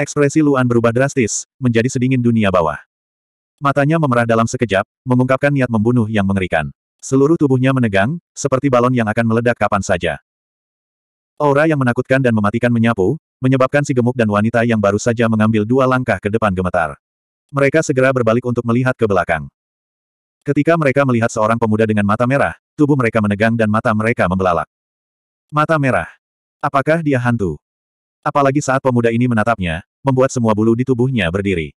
Ekspresi Luan berubah drastis, menjadi sedingin dunia bawah. Matanya memerah dalam sekejap, mengungkapkan niat membunuh yang mengerikan. Seluruh tubuhnya menegang, seperti balon yang akan meledak kapan saja. Aura yang menakutkan dan mematikan menyapu, menyebabkan si gemuk dan wanita yang baru saja mengambil dua langkah ke depan gemetar. Mereka segera berbalik untuk melihat ke belakang. Ketika mereka melihat seorang pemuda dengan mata merah, tubuh mereka menegang dan mata mereka membelalak. Mata merah. Apakah dia hantu? Apalagi saat pemuda ini menatapnya, membuat semua bulu di tubuhnya berdiri.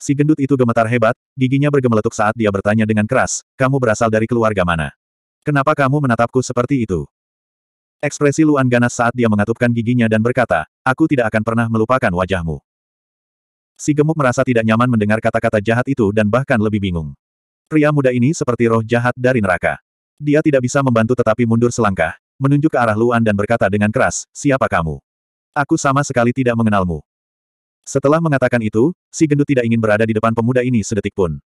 Si gendut itu gemetar hebat, giginya bergemeletuk saat dia bertanya dengan keras, kamu berasal dari keluarga mana? Kenapa kamu menatapku seperti itu? Ekspresi Luan ganas saat dia mengatupkan giginya dan berkata, aku tidak akan pernah melupakan wajahmu. Si gemuk merasa tidak nyaman mendengar kata-kata jahat itu dan bahkan lebih bingung. Pria muda ini seperti roh jahat dari neraka. Dia tidak bisa membantu tetapi mundur selangkah, menunjuk ke arah Luan dan berkata dengan keras, siapa kamu? Aku sama sekali tidak mengenalmu. Setelah mengatakan itu, si gendut tidak ingin berada di depan pemuda ini sedetik pun.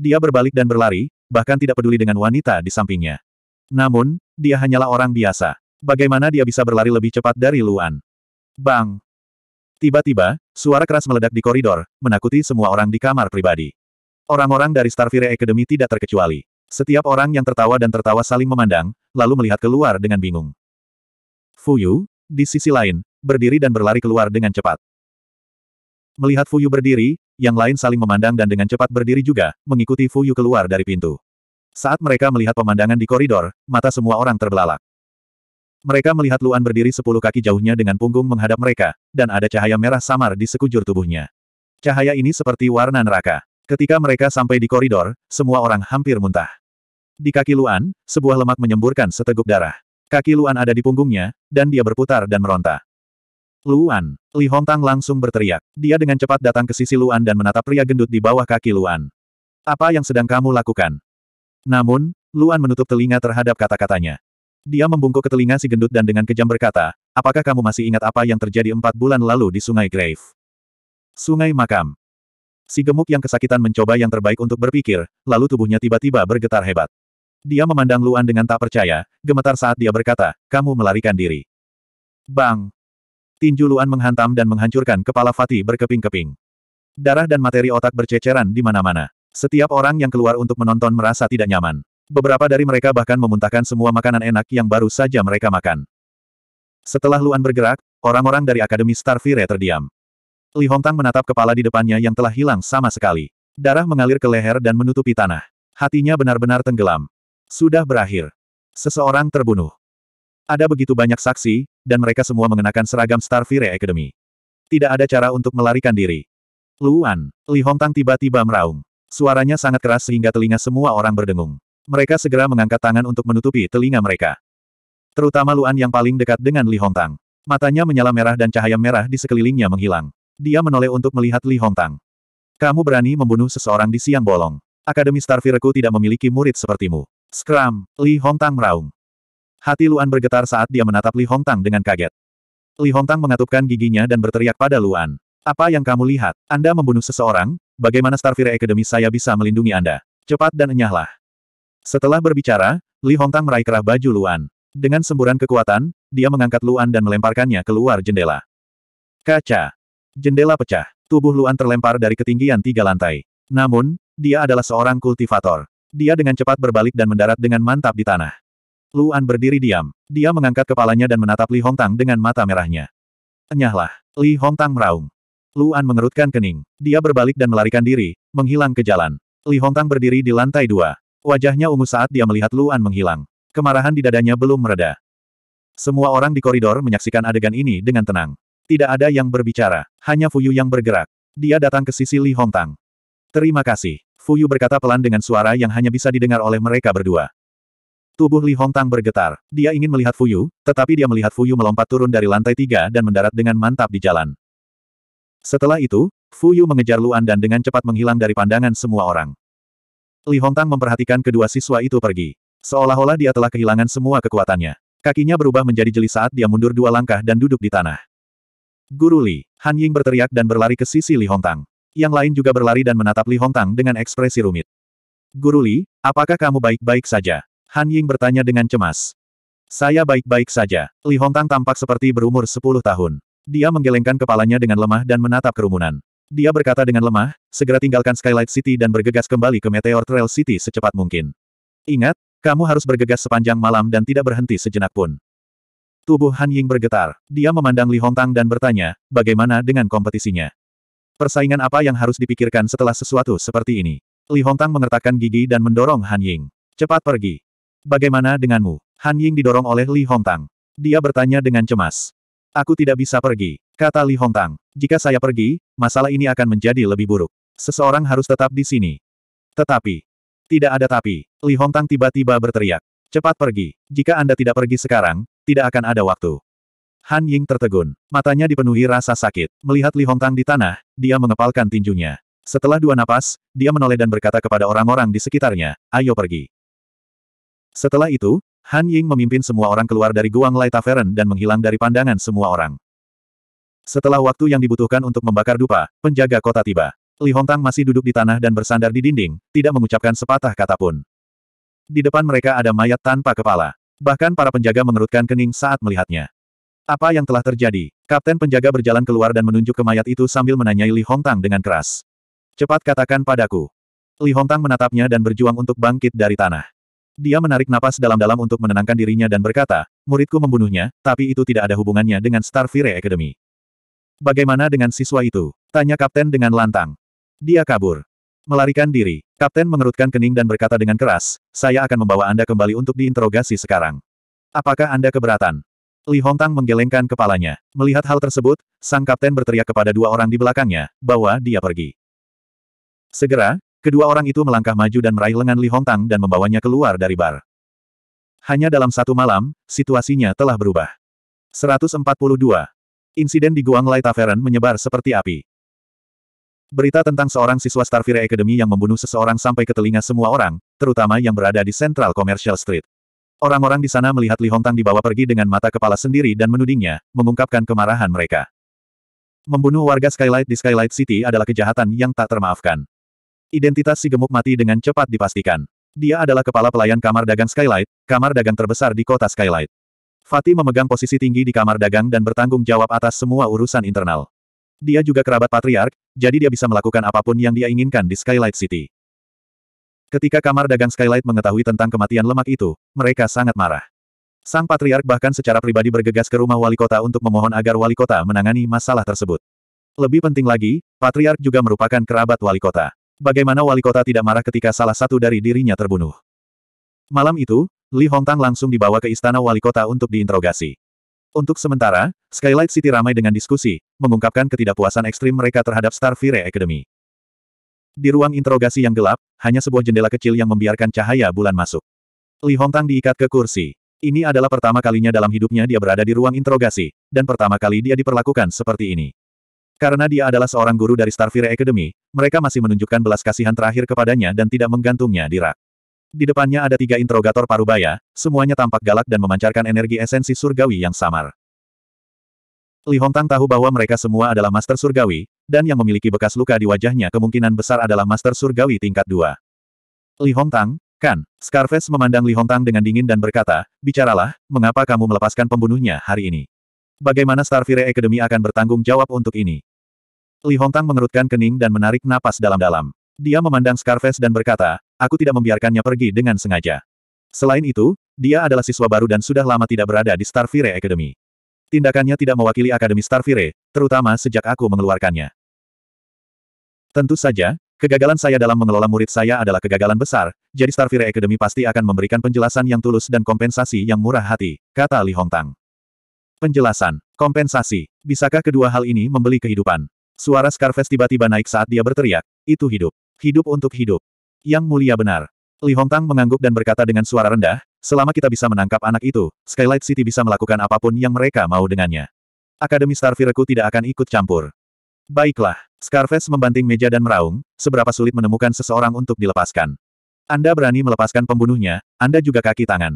Dia berbalik dan berlari, bahkan tidak peduli dengan wanita di sampingnya. Namun, dia hanyalah orang biasa. Bagaimana dia bisa berlari lebih cepat dari Luan? Bang! Tiba-tiba, suara keras meledak di koridor, menakuti semua orang di kamar pribadi. Orang-orang dari Starfire Academy tidak terkecuali. Setiap orang yang tertawa dan tertawa saling memandang, lalu melihat keluar dengan bingung. Fuyu, di sisi lain, berdiri dan berlari keluar dengan cepat. Melihat Fuyu berdiri, yang lain saling memandang dan dengan cepat berdiri juga, mengikuti Fuyu keluar dari pintu. Saat mereka melihat pemandangan di koridor, mata semua orang terbelalak. Mereka melihat Luan berdiri sepuluh kaki jauhnya dengan punggung menghadap mereka, dan ada cahaya merah samar di sekujur tubuhnya. Cahaya ini seperti warna neraka. Ketika mereka sampai di koridor, semua orang hampir muntah. Di kaki Luan, sebuah lemak menyemburkan seteguk darah. Kaki Luan ada di punggungnya, dan dia berputar dan meronta. Luan, Li Hongtang langsung berteriak. Dia dengan cepat datang ke sisi Luan dan menatap pria gendut di bawah kaki Luan. Apa yang sedang kamu lakukan? Namun, Luan menutup telinga terhadap kata-katanya. Dia membungkuk ke telinga si gendut dan dengan kejam berkata, apakah kamu masih ingat apa yang terjadi empat bulan lalu di Sungai Grave? Sungai Makam. Si gemuk yang kesakitan mencoba yang terbaik untuk berpikir, lalu tubuhnya tiba-tiba bergetar hebat. Dia memandang Luan dengan tak percaya, gemetar saat dia berkata, kamu melarikan diri. Bang! Tinju Luan menghantam dan menghancurkan kepala Fatih berkeping-keping. Darah dan materi otak berceceran di mana-mana. Setiap orang yang keluar untuk menonton merasa tidak nyaman. Beberapa dari mereka bahkan memuntahkan semua makanan enak yang baru saja mereka makan. Setelah Luan bergerak, orang-orang dari Akademi Starfire terdiam. Li Hongtang menatap kepala di depannya yang telah hilang sama sekali. Darah mengalir ke leher dan menutupi tanah. Hatinya benar-benar tenggelam. Sudah berakhir. Seseorang terbunuh. Ada begitu banyak saksi, dan mereka semua mengenakan seragam Starfire Academy. Tidak ada cara untuk melarikan diri. Luan, Li Hongtang tiba-tiba meraung. Suaranya sangat keras sehingga telinga semua orang berdengung. Mereka segera mengangkat tangan untuk menutupi telinga mereka. Terutama Luan yang paling dekat dengan Li Hongtang. Matanya menyala merah dan cahaya merah di sekelilingnya menghilang. Dia menoleh untuk melihat Li Hongtang. Kamu berani membunuh seseorang di siang bolong. Akademi Starfireku tidak memiliki murid sepertimu. Skram, Li Hongtang meraung. Hati Luan bergetar saat dia menatap Li Hongtang dengan kaget. Li Hongtang mengatupkan giginya dan berteriak pada Luan. Apa yang kamu lihat? Anda membunuh seseorang? Bagaimana Starfire Academy saya bisa melindungi Anda? Cepat dan enyahlah. Setelah berbicara, Li Hongtang meraih kerah baju Luan. Dengan semburan kekuatan, dia mengangkat Luan dan melemparkannya keluar jendela. Kaca. Jendela pecah. Tubuh Luan terlempar dari ketinggian tiga lantai. Namun, dia adalah seorang kultivator. Dia dengan cepat berbalik dan mendarat dengan mantap di tanah. Luan berdiri diam. Dia mengangkat kepalanya dan menatap Li Hongtang dengan mata merahnya. Enyahlah. Li Hongtang meraung. Luan mengerutkan kening. Dia berbalik dan melarikan diri, menghilang ke jalan. Li Hongtang berdiri di lantai dua. Wajahnya ungu saat dia melihat Luan menghilang. Kemarahan di dadanya belum mereda. Semua orang di koridor menyaksikan adegan ini dengan tenang. Tidak ada yang berbicara, hanya Fuyu yang bergerak. Dia datang ke sisi Li Hongtang. Terima kasih. Fuyu berkata pelan dengan suara yang hanya bisa didengar oleh mereka berdua. Tubuh Li Hongtang bergetar. Dia ingin melihat Fuyu, tetapi dia melihat Fuyu melompat turun dari lantai tiga dan mendarat dengan mantap di jalan. Setelah itu, Fuyu mengejar Luan dan dengan cepat menghilang dari pandangan semua orang. Li Hongtang memperhatikan kedua siswa itu pergi. Seolah-olah dia telah kehilangan semua kekuatannya. Kakinya berubah menjadi jeli saat dia mundur dua langkah dan duduk di tanah. Guru Li, Han Ying berteriak dan berlari ke sisi Li Hongtang. Yang lain juga berlari dan menatap Li Hongtang dengan ekspresi rumit. Guru Li, apakah kamu baik-baik saja? Han Ying bertanya dengan cemas. Saya baik-baik saja. Li Hongtang tampak seperti berumur 10 tahun. Dia menggelengkan kepalanya dengan lemah dan menatap kerumunan. Dia berkata dengan lemah, segera tinggalkan Skylight City dan bergegas kembali ke Meteor Trail City secepat mungkin. Ingat, kamu harus bergegas sepanjang malam dan tidak berhenti sejenak pun. Tubuh Han Ying bergetar. Dia memandang Li Hongtang dan bertanya, bagaimana dengan kompetisinya? Persaingan apa yang harus dipikirkan setelah sesuatu seperti ini? Li Hongtang mengertakkan gigi dan mendorong Han Ying. Cepat pergi. Bagaimana denganmu? Han Ying didorong oleh Li Hongtang. Dia bertanya dengan cemas. Aku tidak bisa pergi, kata Li Hongtang. Jika saya pergi, masalah ini akan menjadi lebih buruk. Seseorang harus tetap di sini. Tetapi. Tidak ada tapi. Li Hongtang tiba-tiba berteriak. Cepat pergi. Jika Anda tidak pergi sekarang, tidak akan ada waktu. Han Ying tertegun. Matanya dipenuhi rasa sakit. Melihat Li Hongtang di tanah, dia mengepalkan tinjunya. Setelah dua napas, dia menoleh dan berkata kepada orang-orang di sekitarnya, ayo pergi. Setelah itu, Han Ying memimpin semua orang keluar dari Guang Lai Tavern dan menghilang dari pandangan semua orang. Setelah waktu yang dibutuhkan untuk membakar dupa, penjaga kota tiba. Li Hongtang masih duduk di tanah dan bersandar di dinding, tidak mengucapkan sepatah kata pun. Di depan mereka ada mayat tanpa kepala. Bahkan para penjaga mengerutkan kening saat melihatnya. Apa yang telah terjadi? Kapten penjaga berjalan keluar dan menunjuk ke mayat itu sambil menanyai Li Hongtang dengan keras. Cepat katakan padaku. Li Hongtang menatapnya dan berjuang untuk bangkit dari tanah. Dia menarik napas dalam-dalam untuk menenangkan dirinya dan berkata, muridku membunuhnya, tapi itu tidak ada hubungannya dengan Starfire Academy. Bagaimana dengan siswa itu? Tanya kapten dengan lantang. Dia kabur. Melarikan diri. Kapten mengerutkan kening dan berkata dengan keras, saya akan membawa Anda kembali untuk diinterogasi sekarang. Apakah Anda keberatan? Li Hongtang menggelengkan kepalanya. Melihat hal tersebut, sang kapten berteriak kepada dua orang di belakangnya, bahwa dia pergi. Segera, kedua orang itu melangkah maju dan meraih lengan Li Hongtang dan membawanya keluar dari bar. Hanya dalam satu malam, situasinya telah berubah. 142. Insiden di Guanglai Tavern menyebar seperti api. Berita tentang seorang siswa Starfire Academy yang membunuh seseorang sampai ke telinga semua orang, terutama yang berada di Central Commercial Street. Orang-orang di sana melihat Li Hongtang dibawa pergi dengan mata kepala sendiri dan menudingnya, mengungkapkan kemarahan mereka. Membunuh warga Skylight di Skylight City adalah kejahatan yang tak termaafkan. Identitas si gemuk mati dengan cepat dipastikan. Dia adalah kepala pelayan kamar dagang Skylight, kamar dagang terbesar di kota Skylight. Fatih memegang posisi tinggi di kamar dagang dan bertanggung jawab atas semua urusan internal. Dia juga kerabat patriark, jadi dia bisa melakukan apapun yang dia inginkan di Skylight City. Ketika kamar dagang Skylight mengetahui tentang kematian lemak itu, mereka sangat marah. Sang patriark bahkan secara pribadi bergegas ke rumah wali kota untuk memohon agar wali kota menangani masalah tersebut. Lebih penting lagi, patriark juga merupakan kerabat wali kota. Bagaimana wali kota tidak marah ketika salah satu dari dirinya terbunuh? Malam itu, Li Hongtang langsung dibawa ke istana wali kota untuk diinterogasi. Untuk sementara, Skylight City ramai dengan diskusi, mengungkapkan ketidakpuasan ekstrim mereka terhadap Starfire Academy. Di ruang interogasi yang gelap, hanya sebuah jendela kecil yang membiarkan cahaya bulan masuk. Li Hongtang diikat ke kursi. Ini adalah pertama kalinya dalam hidupnya dia berada di ruang interogasi, dan pertama kali dia diperlakukan seperti ini. Karena dia adalah seorang guru dari Starfire Academy, mereka masih menunjukkan belas kasihan terakhir kepadanya dan tidak menggantungnya di rak. Di depannya ada tiga interogator parubaya, semuanya tampak galak dan memancarkan energi esensi surgawi yang samar. Li Hongtang tahu bahwa mereka semua adalah Master Surgawi, dan yang memiliki bekas luka di wajahnya kemungkinan besar adalah Master Surgawi tingkat dua. Li Hongtang, kan? Scarface memandang Li Hongtang dengan dingin dan berkata, Bicaralah, mengapa kamu melepaskan pembunuhnya hari ini? Bagaimana Starfire Academy akan bertanggung jawab untuk ini? Li Hongtang mengerutkan kening dan menarik napas dalam-dalam. Dia memandang Scarface dan berkata, aku tidak membiarkannya pergi dengan sengaja. Selain itu, dia adalah siswa baru dan sudah lama tidak berada di Starfire Academy. Tindakannya tidak mewakili Akademi Starfire, terutama sejak aku mengeluarkannya. Tentu saja, kegagalan saya dalam mengelola murid saya adalah kegagalan besar, jadi Starfire Academy pasti akan memberikan penjelasan yang tulus dan kompensasi yang murah hati, kata Li Hongtang. Penjelasan, kompensasi, bisakah kedua hal ini membeli kehidupan? Suara Scarface tiba-tiba naik saat dia berteriak, itu hidup. Hidup untuk hidup. Yang mulia benar. Li Hongtang mengangguk dan berkata dengan suara rendah, selama kita bisa menangkap anak itu, Skylight City bisa melakukan apapun yang mereka mau dengannya. Akademi Starfireku tidak akan ikut campur. Baiklah, Scarface membanting meja dan meraung, seberapa sulit menemukan seseorang untuk dilepaskan. Anda berani melepaskan pembunuhnya, Anda juga kaki tangan.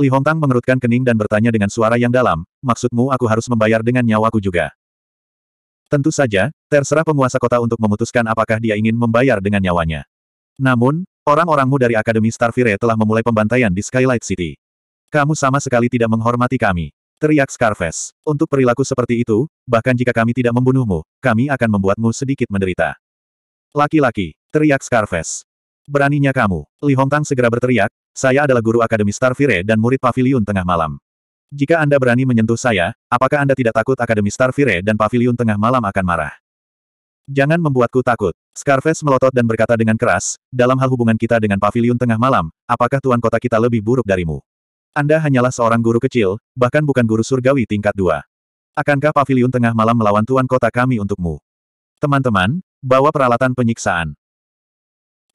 Li Hongtang mengerutkan kening dan bertanya dengan suara yang dalam, maksudmu aku harus membayar dengan nyawaku juga? Tentu saja, terserah penguasa kota untuk memutuskan apakah dia ingin membayar dengan nyawanya. Namun, orang-orangmu dari Akademi Starfire telah memulai pembantaian di Skylight City. Kamu sama sekali tidak menghormati kami. Teriak Scarface. Untuk perilaku seperti itu, bahkan jika kami tidak membunuhmu, kami akan membuatmu sedikit menderita. Laki-laki. Teriak Scarface. Beraninya kamu. Li Hongtang segera berteriak, saya adalah guru Akademi Starfire dan murid Paviliun Tengah Malam. Jika Anda berani menyentuh saya, apakah Anda tidak takut Akademi Starfire dan Paviliun Tengah Malam akan marah? Jangan membuatku takut. Scarface melotot dan berkata dengan keras, dalam hal hubungan kita dengan pavilion tengah malam, apakah tuan kota kita lebih buruk darimu? Anda hanyalah seorang guru kecil, bahkan bukan guru surgawi tingkat dua. Akankah pavilion tengah malam melawan tuan kota kami untukmu? Teman-teman, bawa peralatan penyiksaan.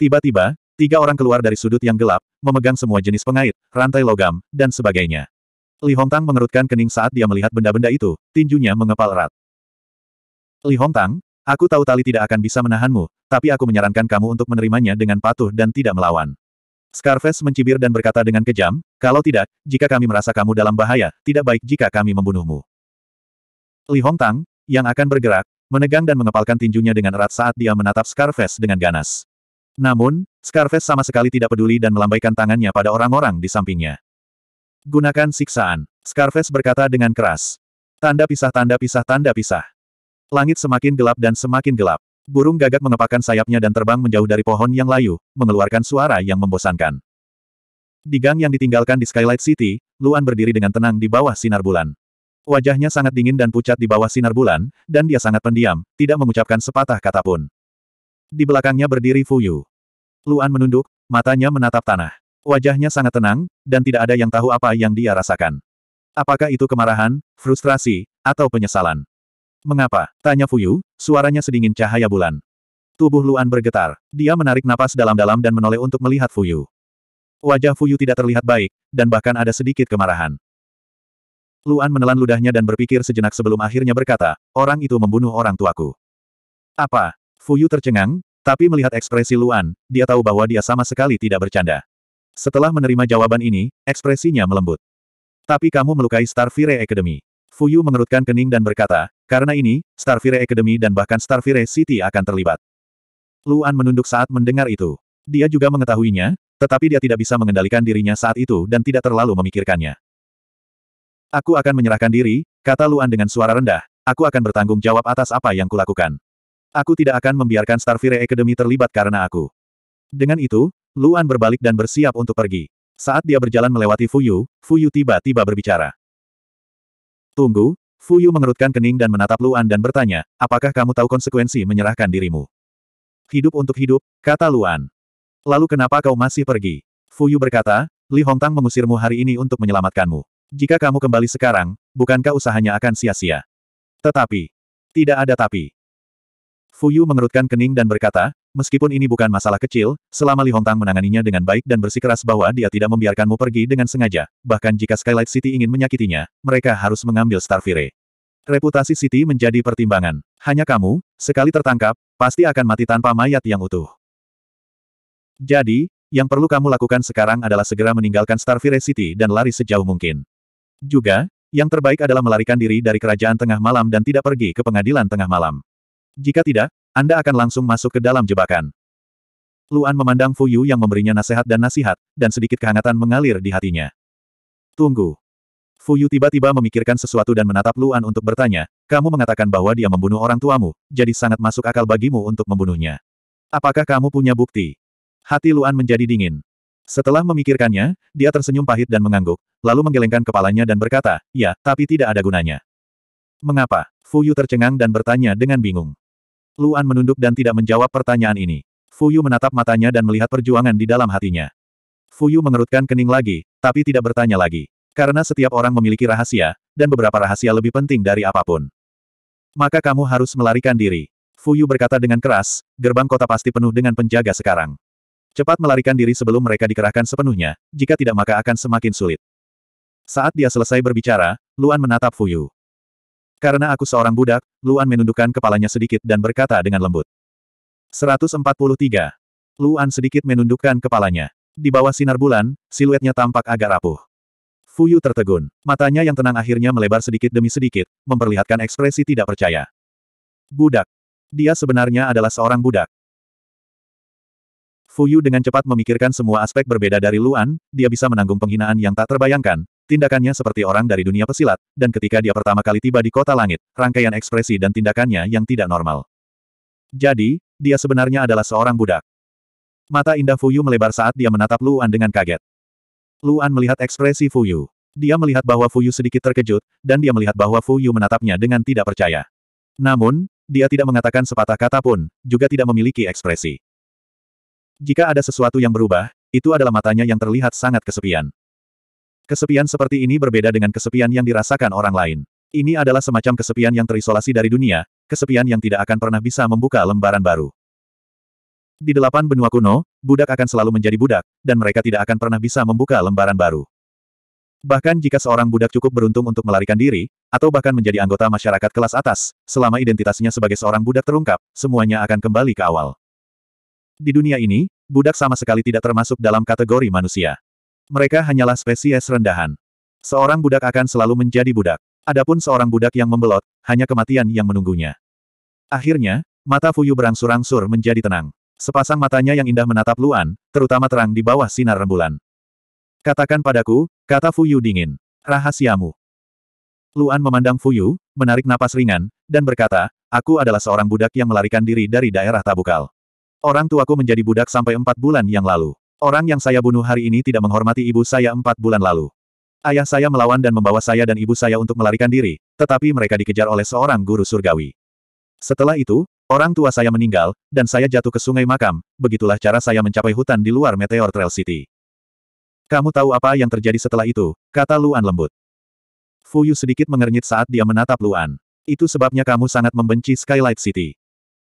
Tiba-tiba, tiga orang keluar dari sudut yang gelap, memegang semua jenis pengait, rantai logam, dan sebagainya. Li Hongtang mengerutkan kening saat dia melihat benda-benda itu, tinjunya mengepal erat. Li Hongtang, Aku tahu tali tidak akan bisa menahanmu, tapi aku menyarankan kamu untuk menerimanya dengan patuh dan tidak melawan. Scarface mencibir dan berkata dengan kejam, kalau tidak, jika kami merasa kamu dalam bahaya, tidak baik jika kami membunuhmu. Li Hong Tang, yang akan bergerak, menegang dan mengepalkan tinjunya dengan erat saat dia menatap Scarface dengan ganas. Namun, Scarface sama sekali tidak peduli dan melambaikan tangannya pada orang-orang di sampingnya. Gunakan siksaan, Scarface berkata dengan keras. Tanda pisah tanda pisah tanda pisah. Langit semakin gelap dan semakin gelap. Burung gagak mengepakkan sayapnya dan terbang menjauh dari pohon yang layu, mengeluarkan suara yang membosankan. Di gang yang ditinggalkan di Skylight City, Luan berdiri dengan tenang di bawah sinar bulan. Wajahnya sangat dingin dan pucat di bawah sinar bulan, dan dia sangat pendiam, tidak mengucapkan sepatah kata pun. Di belakangnya berdiri Fuyu. Luan menunduk, matanya menatap tanah. Wajahnya sangat tenang, dan tidak ada yang tahu apa yang dia rasakan. Apakah itu kemarahan, frustrasi, atau penyesalan? Mengapa? Tanya Fuyu, suaranya sedingin cahaya bulan. Tubuh Luan bergetar. Dia menarik napas dalam-dalam dan menoleh untuk melihat Fuyu. Wajah Fuyu tidak terlihat baik, dan bahkan ada sedikit kemarahan. Luan menelan ludahnya dan berpikir sejenak sebelum akhirnya berkata, orang itu membunuh orang tuaku. Apa? Fuyu tercengang, tapi melihat ekspresi Luan, dia tahu bahwa dia sama sekali tidak bercanda. Setelah menerima jawaban ini, ekspresinya melembut. Tapi kamu melukai Star Fire Academy. Fuyu mengerutkan kening dan berkata, karena ini, Starfire Academy dan bahkan Starfire City akan terlibat. Luan menunduk saat mendengar itu. Dia juga mengetahuinya, tetapi dia tidak bisa mengendalikan dirinya saat itu dan tidak terlalu memikirkannya. Aku akan menyerahkan diri, kata Luan dengan suara rendah, aku akan bertanggung jawab atas apa yang kulakukan. Aku tidak akan membiarkan Starfire Academy terlibat karena aku. Dengan itu, Luan berbalik dan bersiap untuk pergi. Saat dia berjalan melewati Fuyu, Fuyu tiba-tiba berbicara. Tunggu, Fuyu mengerutkan kening dan menatap Luan dan bertanya, apakah kamu tahu konsekuensi menyerahkan dirimu? Hidup untuk hidup, kata Luan. Lalu kenapa kau masih pergi? Fuyu berkata, Li Hongtang mengusirmu hari ini untuk menyelamatkanmu. Jika kamu kembali sekarang, bukankah usahanya akan sia-sia? Tetapi, tidak ada tapi. Fuyu mengerutkan kening dan berkata, meskipun ini bukan masalah kecil, selama Li Hongtang menanganinya dengan baik dan bersikeras bahwa dia tidak membiarkanmu pergi dengan sengaja, bahkan jika Skylight City ingin menyakitinya, mereka harus mengambil Starfire. Reputasi City menjadi pertimbangan. Hanya kamu, sekali tertangkap, pasti akan mati tanpa mayat yang utuh. Jadi, yang perlu kamu lakukan sekarang adalah segera meninggalkan Starfire City dan lari sejauh mungkin. Juga, yang terbaik adalah melarikan diri dari kerajaan tengah malam dan tidak pergi ke pengadilan tengah malam. Jika tidak, Anda akan langsung masuk ke dalam jebakan. Luan memandang Fu Yu yang memberinya nasihat dan nasihat, dan sedikit kehangatan mengalir di hatinya. Tunggu. Fu Yu tiba-tiba memikirkan sesuatu dan menatap Luan untuk bertanya, kamu mengatakan bahwa dia membunuh orang tuamu, jadi sangat masuk akal bagimu untuk membunuhnya. Apakah kamu punya bukti? Hati Luan menjadi dingin. Setelah memikirkannya, dia tersenyum pahit dan mengangguk, lalu menggelengkan kepalanya dan berkata, ya, tapi tidak ada gunanya. Mengapa? Fu Yu tercengang dan bertanya dengan bingung. Luan menunduk dan tidak menjawab pertanyaan ini. Fuyu menatap matanya dan melihat perjuangan di dalam hatinya. Fuyu mengerutkan kening lagi, tapi tidak bertanya lagi. Karena setiap orang memiliki rahasia, dan beberapa rahasia lebih penting dari apapun. Maka kamu harus melarikan diri. Fuyu berkata dengan keras, gerbang kota pasti penuh dengan penjaga sekarang. Cepat melarikan diri sebelum mereka dikerahkan sepenuhnya, jika tidak maka akan semakin sulit. Saat dia selesai berbicara, Luan menatap Fuyu. Karena aku seorang budak, Luan menundukkan kepalanya sedikit dan berkata dengan lembut. 143. Luan sedikit menundukkan kepalanya. Di bawah sinar bulan, siluetnya tampak agak rapuh. Fuyu tertegun. Matanya yang tenang akhirnya melebar sedikit demi sedikit, memperlihatkan ekspresi tidak percaya. Budak. Dia sebenarnya adalah seorang budak. Fuyu dengan cepat memikirkan semua aspek berbeda dari Luan, dia bisa menanggung penghinaan yang tak terbayangkan, tindakannya seperti orang dari dunia pesilat, dan ketika dia pertama kali tiba di kota langit, rangkaian ekspresi dan tindakannya yang tidak normal. Jadi, dia sebenarnya adalah seorang budak. Mata indah Fuyu melebar saat dia menatap Luan dengan kaget. Luan melihat ekspresi Fuyu. Dia melihat bahwa Fuyu sedikit terkejut, dan dia melihat bahwa Fuyu menatapnya dengan tidak percaya. Namun, dia tidak mengatakan sepatah kata pun, juga tidak memiliki ekspresi. Jika ada sesuatu yang berubah, itu adalah matanya yang terlihat sangat kesepian. Kesepian seperti ini berbeda dengan kesepian yang dirasakan orang lain. Ini adalah semacam kesepian yang terisolasi dari dunia, kesepian yang tidak akan pernah bisa membuka lembaran baru. Di delapan benua kuno, budak akan selalu menjadi budak, dan mereka tidak akan pernah bisa membuka lembaran baru. Bahkan jika seorang budak cukup beruntung untuk melarikan diri, atau bahkan menjadi anggota masyarakat kelas atas, selama identitasnya sebagai seorang budak terungkap, semuanya akan kembali ke awal. Di dunia ini, budak sama sekali tidak termasuk dalam kategori manusia. Mereka hanyalah spesies rendahan. Seorang budak akan selalu menjadi budak. Adapun seorang budak yang membelot, hanya kematian yang menunggunya. Akhirnya, mata Fuyu berangsur-angsur menjadi tenang. Sepasang matanya yang indah menatap Luan, terutama terang di bawah sinar rembulan. Katakan padaku, kata Fuyu dingin. Rahasiamu. Luan memandang Fuyu, menarik napas ringan, dan berkata, aku adalah seorang budak yang melarikan diri dari daerah Tabukal. Orang tuaku menjadi budak sampai empat bulan yang lalu. Orang yang saya bunuh hari ini tidak menghormati ibu saya empat bulan lalu. Ayah saya melawan dan membawa saya dan ibu saya untuk melarikan diri, tetapi mereka dikejar oleh seorang guru surgawi. Setelah itu, orang tua saya meninggal, dan saya jatuh ke sungai makam, begitulah cara saya mencapai hutan di luar Meteor Trail City. Kamu tahu apa yang terjadi setelah itu, kata Luan lembut. Fuyu sedikit mengernyit saat dia menatap Luan. Itu sebabnya kamu sangat membenci Skylight City.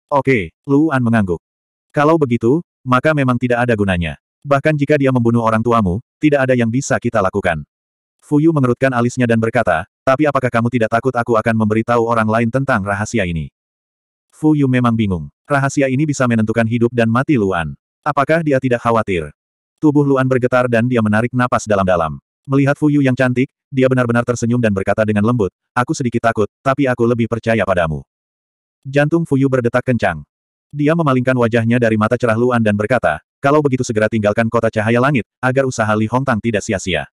Oke, Luan mengangguk. Kalau begitu, maka memang tidak ada gunanya. Bahkan jika dia membunuh orang tuamu, tidak ada yang bisa kita lakukan. Fuyu mengerutkan alisnya dan berkata, tapi apakah kamu tidak takut aku akan memberitahu orang lain tentang rahasia ini? Fuyu memang bingung. Rahasia ini bisa menentukan hidup dan mati Luan. Apakah dia tidak khawatir? Tubuh Luan bergetar dan dia menarik napas dalam-dalam. Melihat Fuyu yang cantik, dia benar-benar tersenyum dan berkata dengan lembut, aku sedikit takut, tapi aku lebih percaya padamu. Jantung Fuyu berdetak kencang. Dia memalingkan wajahnya dari mata cerah Luan dan berkata, kalau begitu segera tinggalkan kota cahaya langit, agar usaha Li Hongtang tidak sia-sia.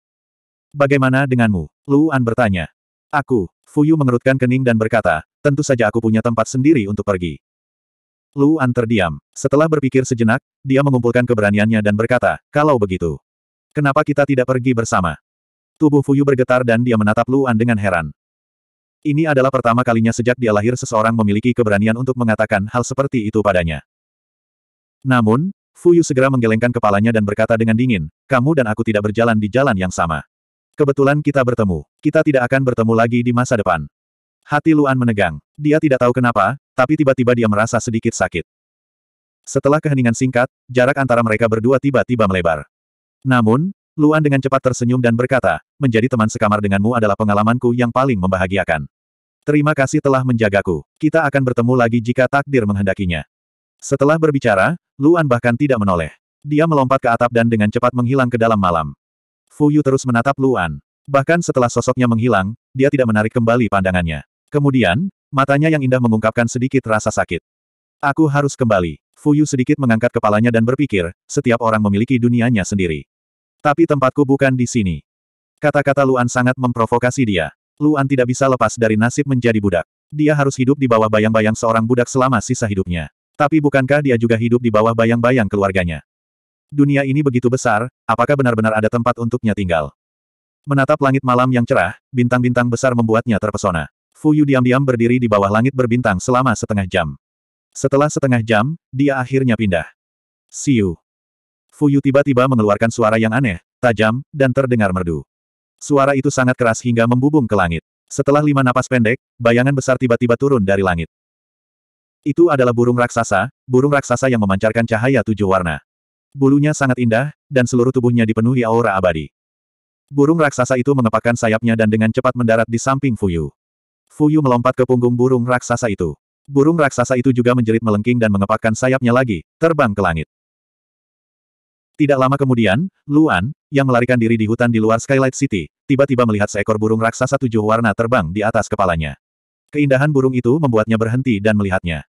Bagaimana denganmu? Luan bertanya. Aku, Fuyu mengerutkan kening dan berkata, tentu saja aku punya tempat sendiri untuk pergi. Luan terdiam. Setelah berpikir sejenak, dia mengumpulkan keberaniannya dan berkata, kalau begitu. Kenapa kita tidak pergi bersama? Tubuh Fuyu bergetar dan dia menatap Luan dengan heran. Ini adalah pertama kalinya sejak dia lahir seseorang memiliki keberanian untuk mengatakan hal seperti itu padanya. Namun, Fu Yu segera menggelengkan kepalanya dan berkata dengan dingin, kamu dan aku tidak berjalan di jalan yang sama. Kebetulan kita bertemu. Kita tidak akan bertemu lagi di masa depan. Hati Luan menegang. Dia tidak tahu kenapa, tapi tiba-tiba dia merasa sedikit sakit. Setelah keheningan singkat, jarak antara mereka berdua tiba-tiba melebar. Namun, Luan dengan cepat tersenyum dan berkata, menjadi teman sekamar denganmu adalah pengalamanku yang paling membahagiakan. Terima kasih telah menjagaku. Kita akan bertemu lagi jika takdir menghendakinya. Setelah berbicara, Luan bahkan tidak menoleh. Dia melompat ke atap dan dengan cepat menghilang ke dalam malam. Fu Yu terus menatap Luan. Bahkan setelah sosoknya menghilang, dia tidak menarik kembali pandangannya. Kemudian, matanya yang indah mengungkapkan sedikit rasa sakit. Aku harus kembali. Fu Yu sedikit mengangkat kepalanya dan berpikir, setiap orang memiliki dunianya sendiri. Tapi tempatku bukan di sini. Kata-kata Luan sangat memprovokasi dia. Luan tidak bisa lepas dari nasib menjadi budak. Dia harus hidup di bawah bayang-bayang seorang budak selama sisa hidupnya. Tapi bukankah dia juga hidup di bawah bayang-bayang keluarganya? Dunia ini begitu besar, apakah benar-benar ada tempat untuknya tinggal? Menatap langit malam yang cerah, bintang-bintang besar membuatnya terpesona. Fu Yu diam-diam berdiri di bawah langit berbintang selama setengah jam. Setelah setengah jam, dia akhirnya pindah. Siu. Fuyu tiba-tiba mengeluarkan suara yang aneh, tajam, dan terdengar merdu. Suara itu sangat keras hingga membubung ke langit. Setelah lima napas pendek, bayangan besar tiba-tiba turun dari langit. Itu adalah burung raksasa, burung raksasa yang memancarkan cahaya tujuh warna. Bulunya sangat indah, dan seluruh tubuhnya dipenuhi aura abadi. Burung raksasa itu mengepakkan sayapnya dan dengan cepat mendarat di samping Fuyu. Fuyu melompat ke punggung burung raksasa itu. Burung raksasa itu juga menjerit melengking dan mengepakkan sayapnya lagi, terbang ke langit. Tidak lama kemudian, Luan, yang melarikan diri di hutan di luar Skylight City, tiba-tiba melihat seekor burung raksasa tujuh warna terbang di atas kepalanya. Keindahan burung itu membuatnya berhenti dan melihatnya.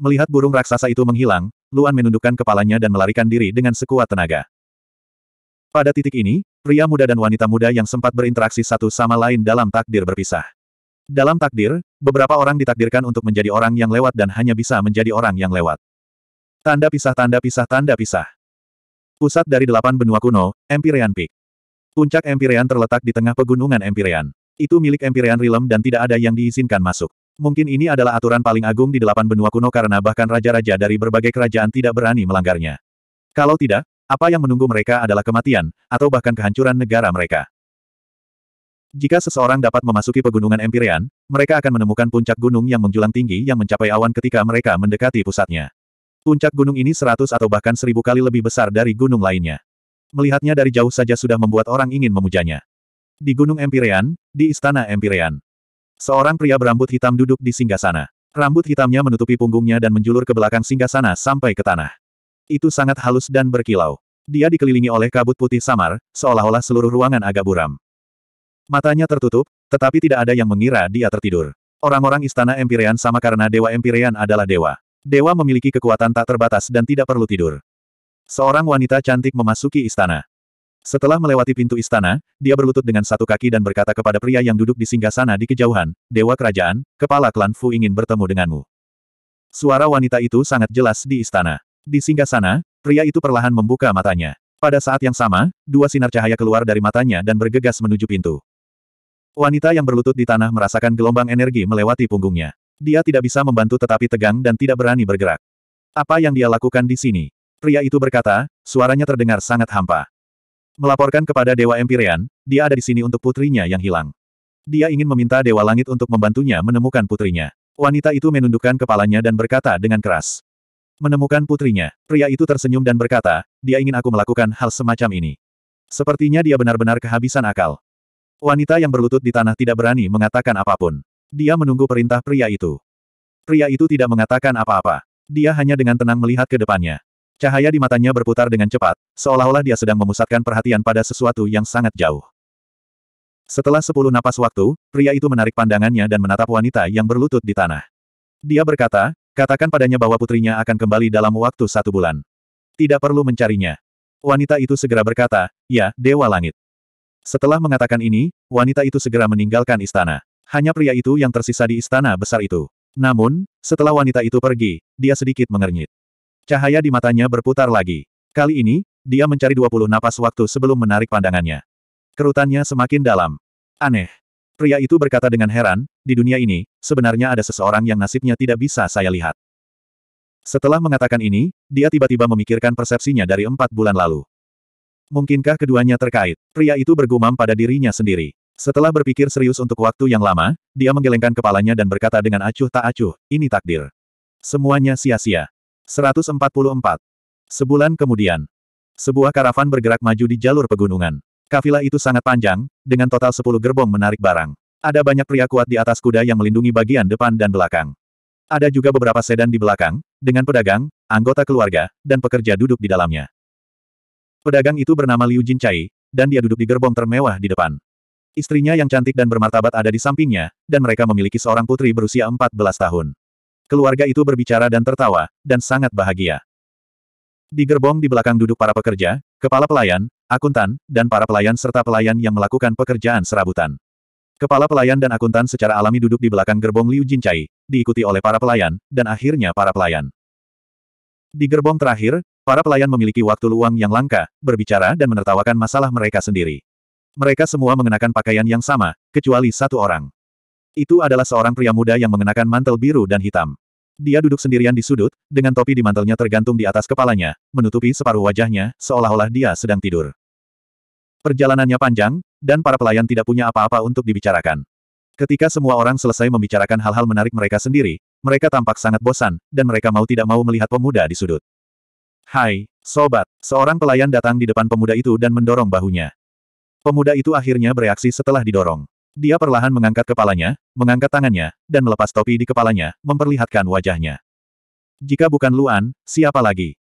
Melihat burung raksasa itu menghilang, Luan menundukkan kepalanya dan melarikan diri dengan sekuat tenaga. Pada titik ini, pria muda dan wanita muda yang sempat berinteraksi satu sama lain dalam takdir berpisah. Dalam takdir, beberapa orang ditakdirkan untuk menjadi orang yang lewat dan hanya bisa menjadi orang yang lewat. Tanda pisah tanda pisah tanda pisah. Pusat dari delapan benua kuno, Empyrean Peak. Puncak Empyrean terletak di tengah pegunungan Empyrean. Itu milik Empyrean Realm dan tidak ada yang diizinkan masuk. Mungkin ini adalah aturan paling agung di delapan benua kuno karena bahkan raja-raja dari berbagai kerajaan tidak berani melanggarnya. Kalau tidak, apa yang menunggu mereka adalah kematian, atau bahkan kehancuran negara mereka. Jika seseorang dapat memasuki pegunungan Empyrean, mereka akan menemukan puncak gunung yang menjulang tinggi yang mencapai awan ketika mereka mendekati pusatnya. Puncak gunung ini seratus atau bahkan seribu kali lebih besar dari gunung lainnya. Melihatnya dari jauh saja sudah membuat orang ingin memujanya. Di Gunung Empyrean, di Istana Empyrean, Seorang pria berambut hitam duduk di singgasana. Rambut hitamnya menutupi punggungnya dan menjulur ke belakang singgasana sampai ke tanah. Itu sangat halus dan berkilau. Dia dikelilingi oleh kabut putih samar, seolah-olah seluruh ruangan agak buram. Matanya tertutup, tetapi tidak ada yang mengira dia tertidur. Orang-orang istana Empyrean sama karena Dewa Empyrean adalah dewa. Dewa memiliki kekuatan tak terbatas dan tidak perlu tidur. Seorang wanita cantik memasuki istana. Setelah melewati pintu istana, dia berlutut dengan satu kaki dan berkata kepada pria yang duduk di singgah sana di kejauhan, Dewa Kerajaan, Kepala Klan Fu ingin bertemu denganmu. Suara wanita itu sangat jelas di istana. Di singgah sana, pria itu perlahan membuka matanya. Pada saat yang sama, dua sinar cahaya keluar dari matanya dan bergegas menuju pintu. Wanita yang berlutut di tanah merasakan gelombang energi melewati punggungnya. Dia tidak bisa membantu tetapi tegang dan tidak berani bergerak. Apa yang dia lakukan di sini? Pria itu berkata, suaranya terdengar sangat hampa. Melaporkan kepada Dewa Empyrean, dia ada di sini untuk putrinya yang hilang. Dia ingin meminta Dewa Langit untuk membantunya menemukan putrinya. Wanita itu menundukkan kepalanya dan berkata dengan keras. Menemukan putrinya, pria itu tersenyum dan berkata, dia ingin aku melakukan hal semacam ini. Sepertinya dia benar-benar kehabisan akal. Wanita yang berlutut di tanah tidak berani mengatakan apapun. Dia menunggu perintah pria itu. Pria itu tidak mengatakan apa-apa. Dia hanya dengan tenang melihat ke depannya. Cahaya di matanya berputar dengan cepat, seolah-olah dia sedang memusatkan perhatian pada sesuatu yang sangat jauh. Setelah sepuluh napas waktu, pria itu menarik pandangannya dan menatap wanita yang berlutut di tanah. Dia berkata, katakan padanya bahwa putrinya akan kembali dalam waktu satu bulan. Tidak perlu mencarinya. Wanita itu segera berkata, ya, Dewa Langit. Setelah mengatakan ini, wanita itu segera meninggalkan istana. Hanya pria itu yang tersisa di istana besar itu. Namun, setelah wanita itu pergi, dia sedikit mengernyit. Cahaya di matanya berputar lagi. Kali ini, dia mencari 20 napas waktu sebelum menarik pandangannya. Kerutannya semakin dalam. Aneh. Pria itu berkata dengan heran, di dunia ini, sebenarnya ada seseorang yang nasibnya tidak bisa saya lihat. Setelah mengatakan ini, dia tiba-tiba memikirkan persepsinya dari empat bulan lalu. Mungkinkah keduanya terkait? Pria itu bergumam pada dirinya sendiri. Setelah berpikir serius untuk waktu yang lama, dia menggelengkan kepalanya dan berkata dengan acuh tak acuh, ini takdir. Semuanya sia-sia. 144. Sebulan kemudian, sebuah karavan bergerak maju di jalur pegunungan. Kafilah itu sangat panjang, dengan total 10 gerbong menarik barang. Ada banyak pria kuat di atas kuda yang melindungi bagian depan dan belakang. Ada juga beberapa sedan di belakang, dengan pedagang, anggota keluarga, dan pekerja duduk di dalamnya. Pedagang itu bernama Liu Jincai, dan dia duduk di gerbong termewah di depan. Istrinya yang cantik dan bermartabat ada di sampingnya, dan mereka memiliki seorang putri berusia 14 tahun. Keluarga itu berbicara dan tertawa, dan sangat bahagia. Di gerbong di belakang duduk para pekerja, kepala pelayan, akuntan, dan para pelayan serta pelayan yang melakukan pekerjaan serabutan. Kepala pelayan dan akuntan secara alami duduk di belakang gerbong Liu Jincai, diikuti oleh para pelayan, dan akhirnya para pelayan. Di gerbong terakhir, para pelayan memiliki waktu luang yang langka, berbicara dan menertawakan masalah mereka sendiri. Mereka semua mengenakan pakaian yang sama, kecuali satu orang. Itu adalah seorang pria muda yang mengenakan mantel biru dan hitam. Dia duduk sendirian di sudut, dengan topi di mantelnya tergantung di atas kepalanya, menutupi separuh wajahnya, seolah-olah dia sedang tidur. Perjalanannya panjang, dan para pelayan tidak punya apa-apa untuk dibicarakan. Ketika semua orang selesai membicarakan hal-hal menarik mereka sendiri, mereka tampak sangat bosan, dan mereka mau tidak mau melihat pemuda di sudut. Hai, sobat, seorang pelayan datang di depan pemuda itu dan mendorong bahunya. Pemuda itu akhirnya bereaksi setelah didorong. Dia perlahan mengangkat kepalanya, mengangkat tangannya, dan melepas topi di kepalanya, memperlihatkan wajahnya. Jika bukan Luan, siapa lagi?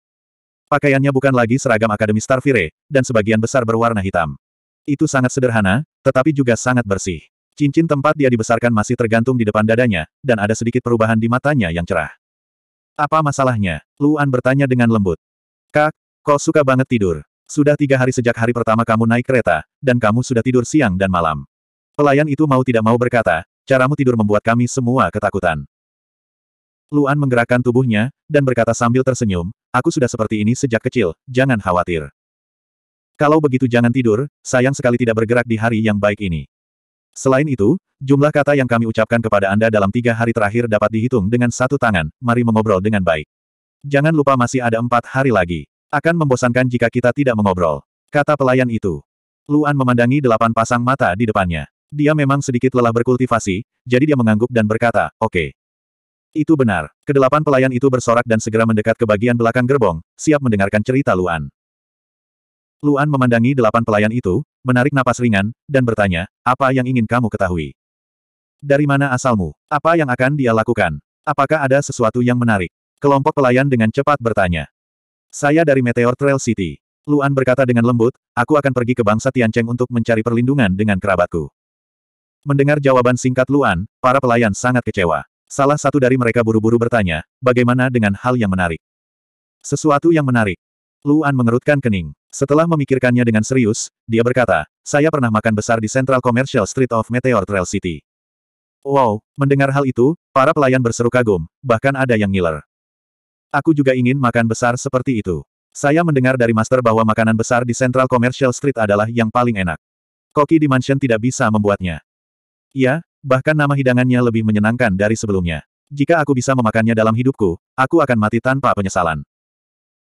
Pakaiannya bukan lagi seragam Akademi Starfire, dan sebagian besar berwarna hitam. Itu sangat sederhana, tetapi juga sangat bersih. Cincin tempat dia dibesarkan masih tergantung di depan dadanya, dan ada sedikit perubahan di matanya yang cerah. Apa masalahnya? Luan bertanya dengan lembut. Kak, kau suka banget tidur. Sudah tiga hari sejak hari pertama kamu naik kereta, dan kamu sudah tidur siang dan malam. Pelayan itu mau tidak mau berkata, caramu tidur membuat kami semua ketakutan. Luan menggerakkan tubuhnya, dan berkata sambil tersenyum, aku sudah seperti ini sejak kecil, jangan khawatir. Kalau begitu jangan tidur, sayang sekali tidak bergerak di hari yang baik ini. Selain itu, jumlah kata yang kami ucapkan kepada Anda dalam tiga hari terakhir dapat dihitung dengan satu tangan, mari mengobrol dengan baik. Jangan lupa masih ada empat hari lagi. Akan membosankan jika kita tidak mengobrol. Kata pelayan itu. Luan memandangi delapan pasang mata di depannya. Dia memang sedikit lelah berkultivasi, jadi dia mengangguk dan berkata, oke. Okay. Itu benar. Kedelapan pelayan itu bersorak dan segera mendekat ke bagian belakang gerbong, siap mendengarkan cerita Luan. Luan memandangi delapan pelayan itu, menarik napas ringan, dan bertanya, apa yang ingin kamu ketahui? Dari mana asalmu? Apa yang akan dia lakukan? Apakah ada sesuatu yang menarik? Kelompok pelayan dengan cepat bertanya. Saya dari Meteor Trail City. Luan berkata dengan lembut, aku akan pergi ke bangsa Tiancheng untuk mencari perlindungan dengan kerabatku. Mendengar jawaban singkat Luan, para pelayan sangat kecewa. Salah satu dari mereka buru-buru bertanya, bagaimana dengan hal yang menarik? Sesuatu yang menarik. Luan mengerutkan kening. Setelah memikirkannya dengan serius, dia berkata, saya pernah makan besar di Central Commercial Street of Meteor Trail City. Wow, mendengar hal itu, para pelayan berseru kagum, bahkan ada yang ngiler. Aku juga ingin makan besar seperti itu. Saya mendengar dari master bahwa makanan besar di Central Commercial Street adalah yang paling enak. Koki di mansion tidak bisa membuatnya. Iya, bahkan nama hidangannya lebih menyenangkan dari sebelumnya. Jika aku bisa memakannya dalam hidupku, aku akan mati tanpa penyesalan.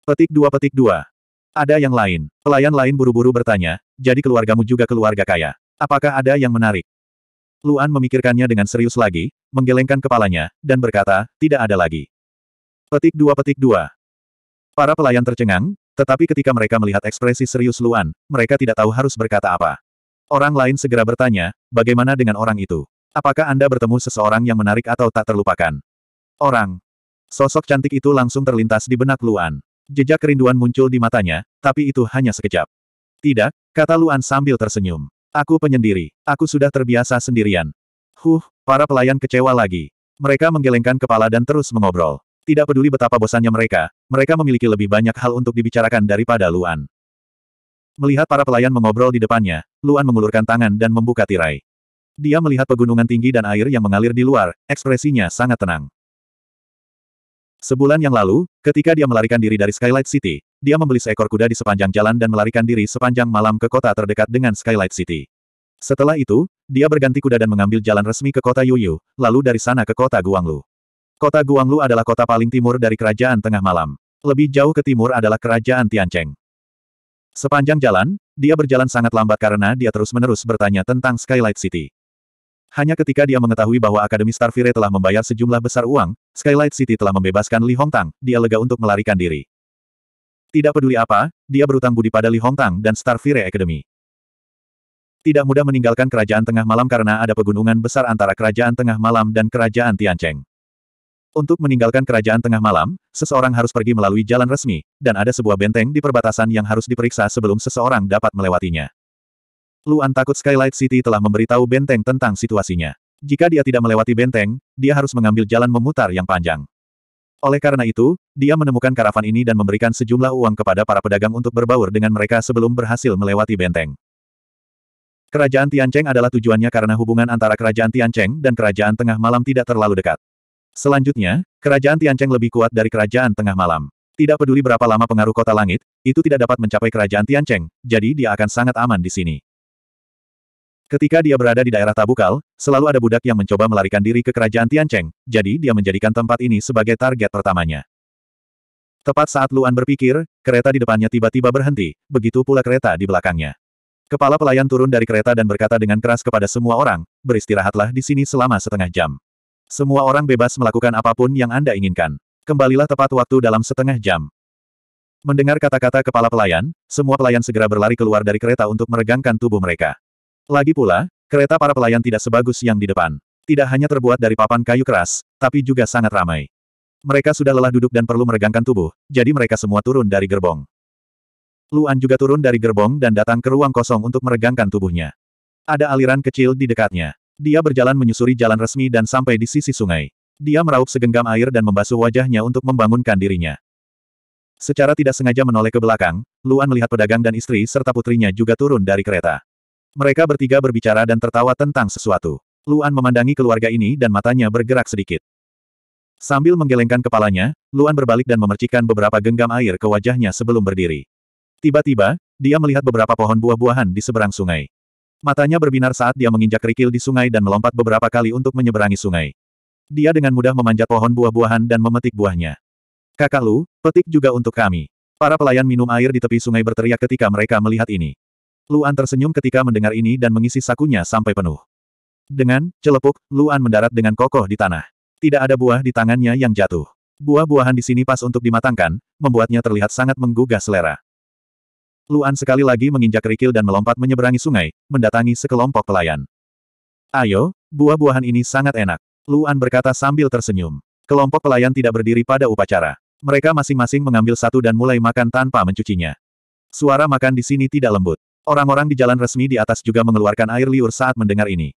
Petik dua petik dua. Ada yang lain. Pelayan lain buru-buru bertanya, jadi keluargamu juga keluarga kaya. Apakah ada yang menarik? Luan memikirkannya dengan serius lagi, menggelengkan kepalanya, dan berkata, tidak ada lagi. Petik dua petik dua. Para pelayan tercengang, tetapi ketika mereka melihat ekspresi serius Luan, mereka tidak tahu harus berkata apa. Orang lain segera bertanya, bagaimana dengan orang itu? Apakah Anda bertemu seseorang yang menarik atau tak terlupakan? Orang. Sosok cantik itu langsung terlintas di benak Luan. Jejak kerinduan muncul di matanya, tapi itu hanya sekejap. Tidak, kata Luan sambil tersenyum. Aku penyendiri. Aku sudah terbiasa sendirian. Huh, para pelayan kecewa lagi. Mereka menggelengkan kepala dan terus mengobrol. Tidak peduli betapa bosannya mereka, mereka memiliki lebih banyak hal untuk dibicarakan daripada Luan. Melihat para pelayan mengobrol di depannya, Luan mengulurkan tangan dan membuka tirai. Dia melihat pegunungan tinggi dan air yang mengalir di luar, ekspresinya sangat tenang. Sebulan yang lalu, ketika dia melarikan diri dari Skylight City, dia membeli seekor kuda di sepanjang jalan dan melarikan diri sepanjang malam ke kota terdekat dengan Skylight City. Setelah itu, dia berganti kuda dan mengambil jalan resmi ke kota Yuyu, lalu dari sana ke kota Guanglu. Kota Guanglu adalah kota paling timur dari Kerajaan Tengah Malam. Lebih jauh ke timur adalah Kerajaan Tiancheng. Sepanjang jalan, dia berjalan sangat lambat karena dia terus-menerus bertanya tentang Skylight City. Hanya ketika dia mengetahui bahwa Akademi Starfire telah membayar sejumlah besar uang, Skylight City telah membebaskan Li Hongtang, dia lega untuk melarikan diri. Tidak peduli apa, dia berutang budi pada Li Hongtang dan Starfire Academy. Tidak mudah meninggalkan Kerajaan Tengah Malam karena ada pegunungan besar antara Kerajaan Tengah Malam dan Kerajaan Tiancheng. Untuk meninggalkan kerajaan tengah malam, seseorang harus pergi melalui jalan resmi, dan ada sebuah benteng di perbatasan yang harus diperiksa sebelum seseorang dapat melewatinya. Luan takut Skylight City telah memberitahu benteng tentang situasinya. Jika dia tidak melewati benteng, dia harus mengambil jalan memutar yang panjang. Oleh karena itu, dia menemukan karavan ini dan memberikan sejumlah uang kepada para pedagang untuk berbaur dengan mereka sebelum berhasil melewati benteng. Kerajaan Tiancheng adalah tujuannya karena hubungan antara Kerajaan Tiancheng dan Kerajaan Tengah Malam tidak terlalu dekat. Selanjutnya, kerajaan Tiancheng lebih kuat dari kerajaan tengah malam. Tidak peduli berapa lama pengaruh kota langit, itu tidak dapat mencapai kerajaan Tiancheng, jadi dia akan sangat aman di sini. Ketika dia berada di daerah Tabukal, selalu ada budak yang mencoba melarikan diri ke kerajaan Tiancheng, jadi dia menjadikan tempat ini sebagai target pertamanya. Tepat saat Luan berpikir, kereta di depannya tiba-tiba berhenti, begitu pula kereta di belakangnya. Kepala pelayan turun dari kereta dan berkata dengan keras kepada semua orang, beristirahatlah di sini selama setengah jam. Semua orang bebas melakukan apapun yang Anda inginkan. Kembalilah tepat waktu dalam setengah jam. Mendengar kata-kata kepala pelayan, semua pelayan segera berlari keluar dari kereta untuk meregangkan tubuh mereka. Lagi pula, kereta para pelayan tidak sebagus yang di depan. Tidak hanya terbuat dari papan kayu keras, tapi juga sangat ramai. Mereka sudah lelah duduk dan perlu meregangkan tubuh, jadi mereka semua turun dari gerbong. Luan juga turun dari gerbong dan datang ke ruang kosong untuk meregangkan tubuhnya. Ada aliran kecil di dekatnya. Dia berjalan menyusuri jalan resmi dan sampai di sisi sungai. Dia meraup segenggam air dan membasuh wajahnya untuk membangunkan dirinya. Secara tidak sengaja menoleh ke belakang, Luan melihat pedagang dan istri serta putrinya juga turun dari kereta. Mereka bertiga berbicara dan tertawa tentang sesuatu. Luan memandangi keluarga ini dan matanya bergerak sedikit. Sambil menggelengkan kepalanya, Luan berbalik dan memercikan beberapa genggam air ke wajahnya sebelum berdiri. Tiba-tiba, dia melihat beberapa pohon buah-buahan di seberang sungai. Matanya berbinar saat dia menginjak kerikil di sungai dan melompat beberapa kali untuk menyeberangi sungai. Dia dengan mudah memanjat pohon buah-buahan dan memetik buahnya. Kakak Lu, petik juga untuk kami. Para pelayan minum air di tepi sungai berteriak ketika mereka melihat ini. Luan tersenyum ketika mendengar ini dan mengisi sakunya sampai penuh. Dengan celepuk, Luan mendarat dengan kokoh di tanah. Tidak ada buah di tangannya yang jatuh. Buah-buahan di sini pas untuk dimatangkan, membuatnya terlihat sangat menggugah selera. Luan sekali lagi menginjak kerikil dan melompat menyeberangi sungai, mendatangi sekelompok pelayan. Ayo, buah-buahan ini sangat enak. Luan berkata sambil tersenyum. Kelompok pelayan tidak berdiri pada upacara. Mereka masing-masing mengambil satu dan mulai makan tanpa mencucinya. Suara makan di sini tidak lembut. Orang-orang di jalan resmi di atas juga mengeluarkan air liur saat mendengar ini.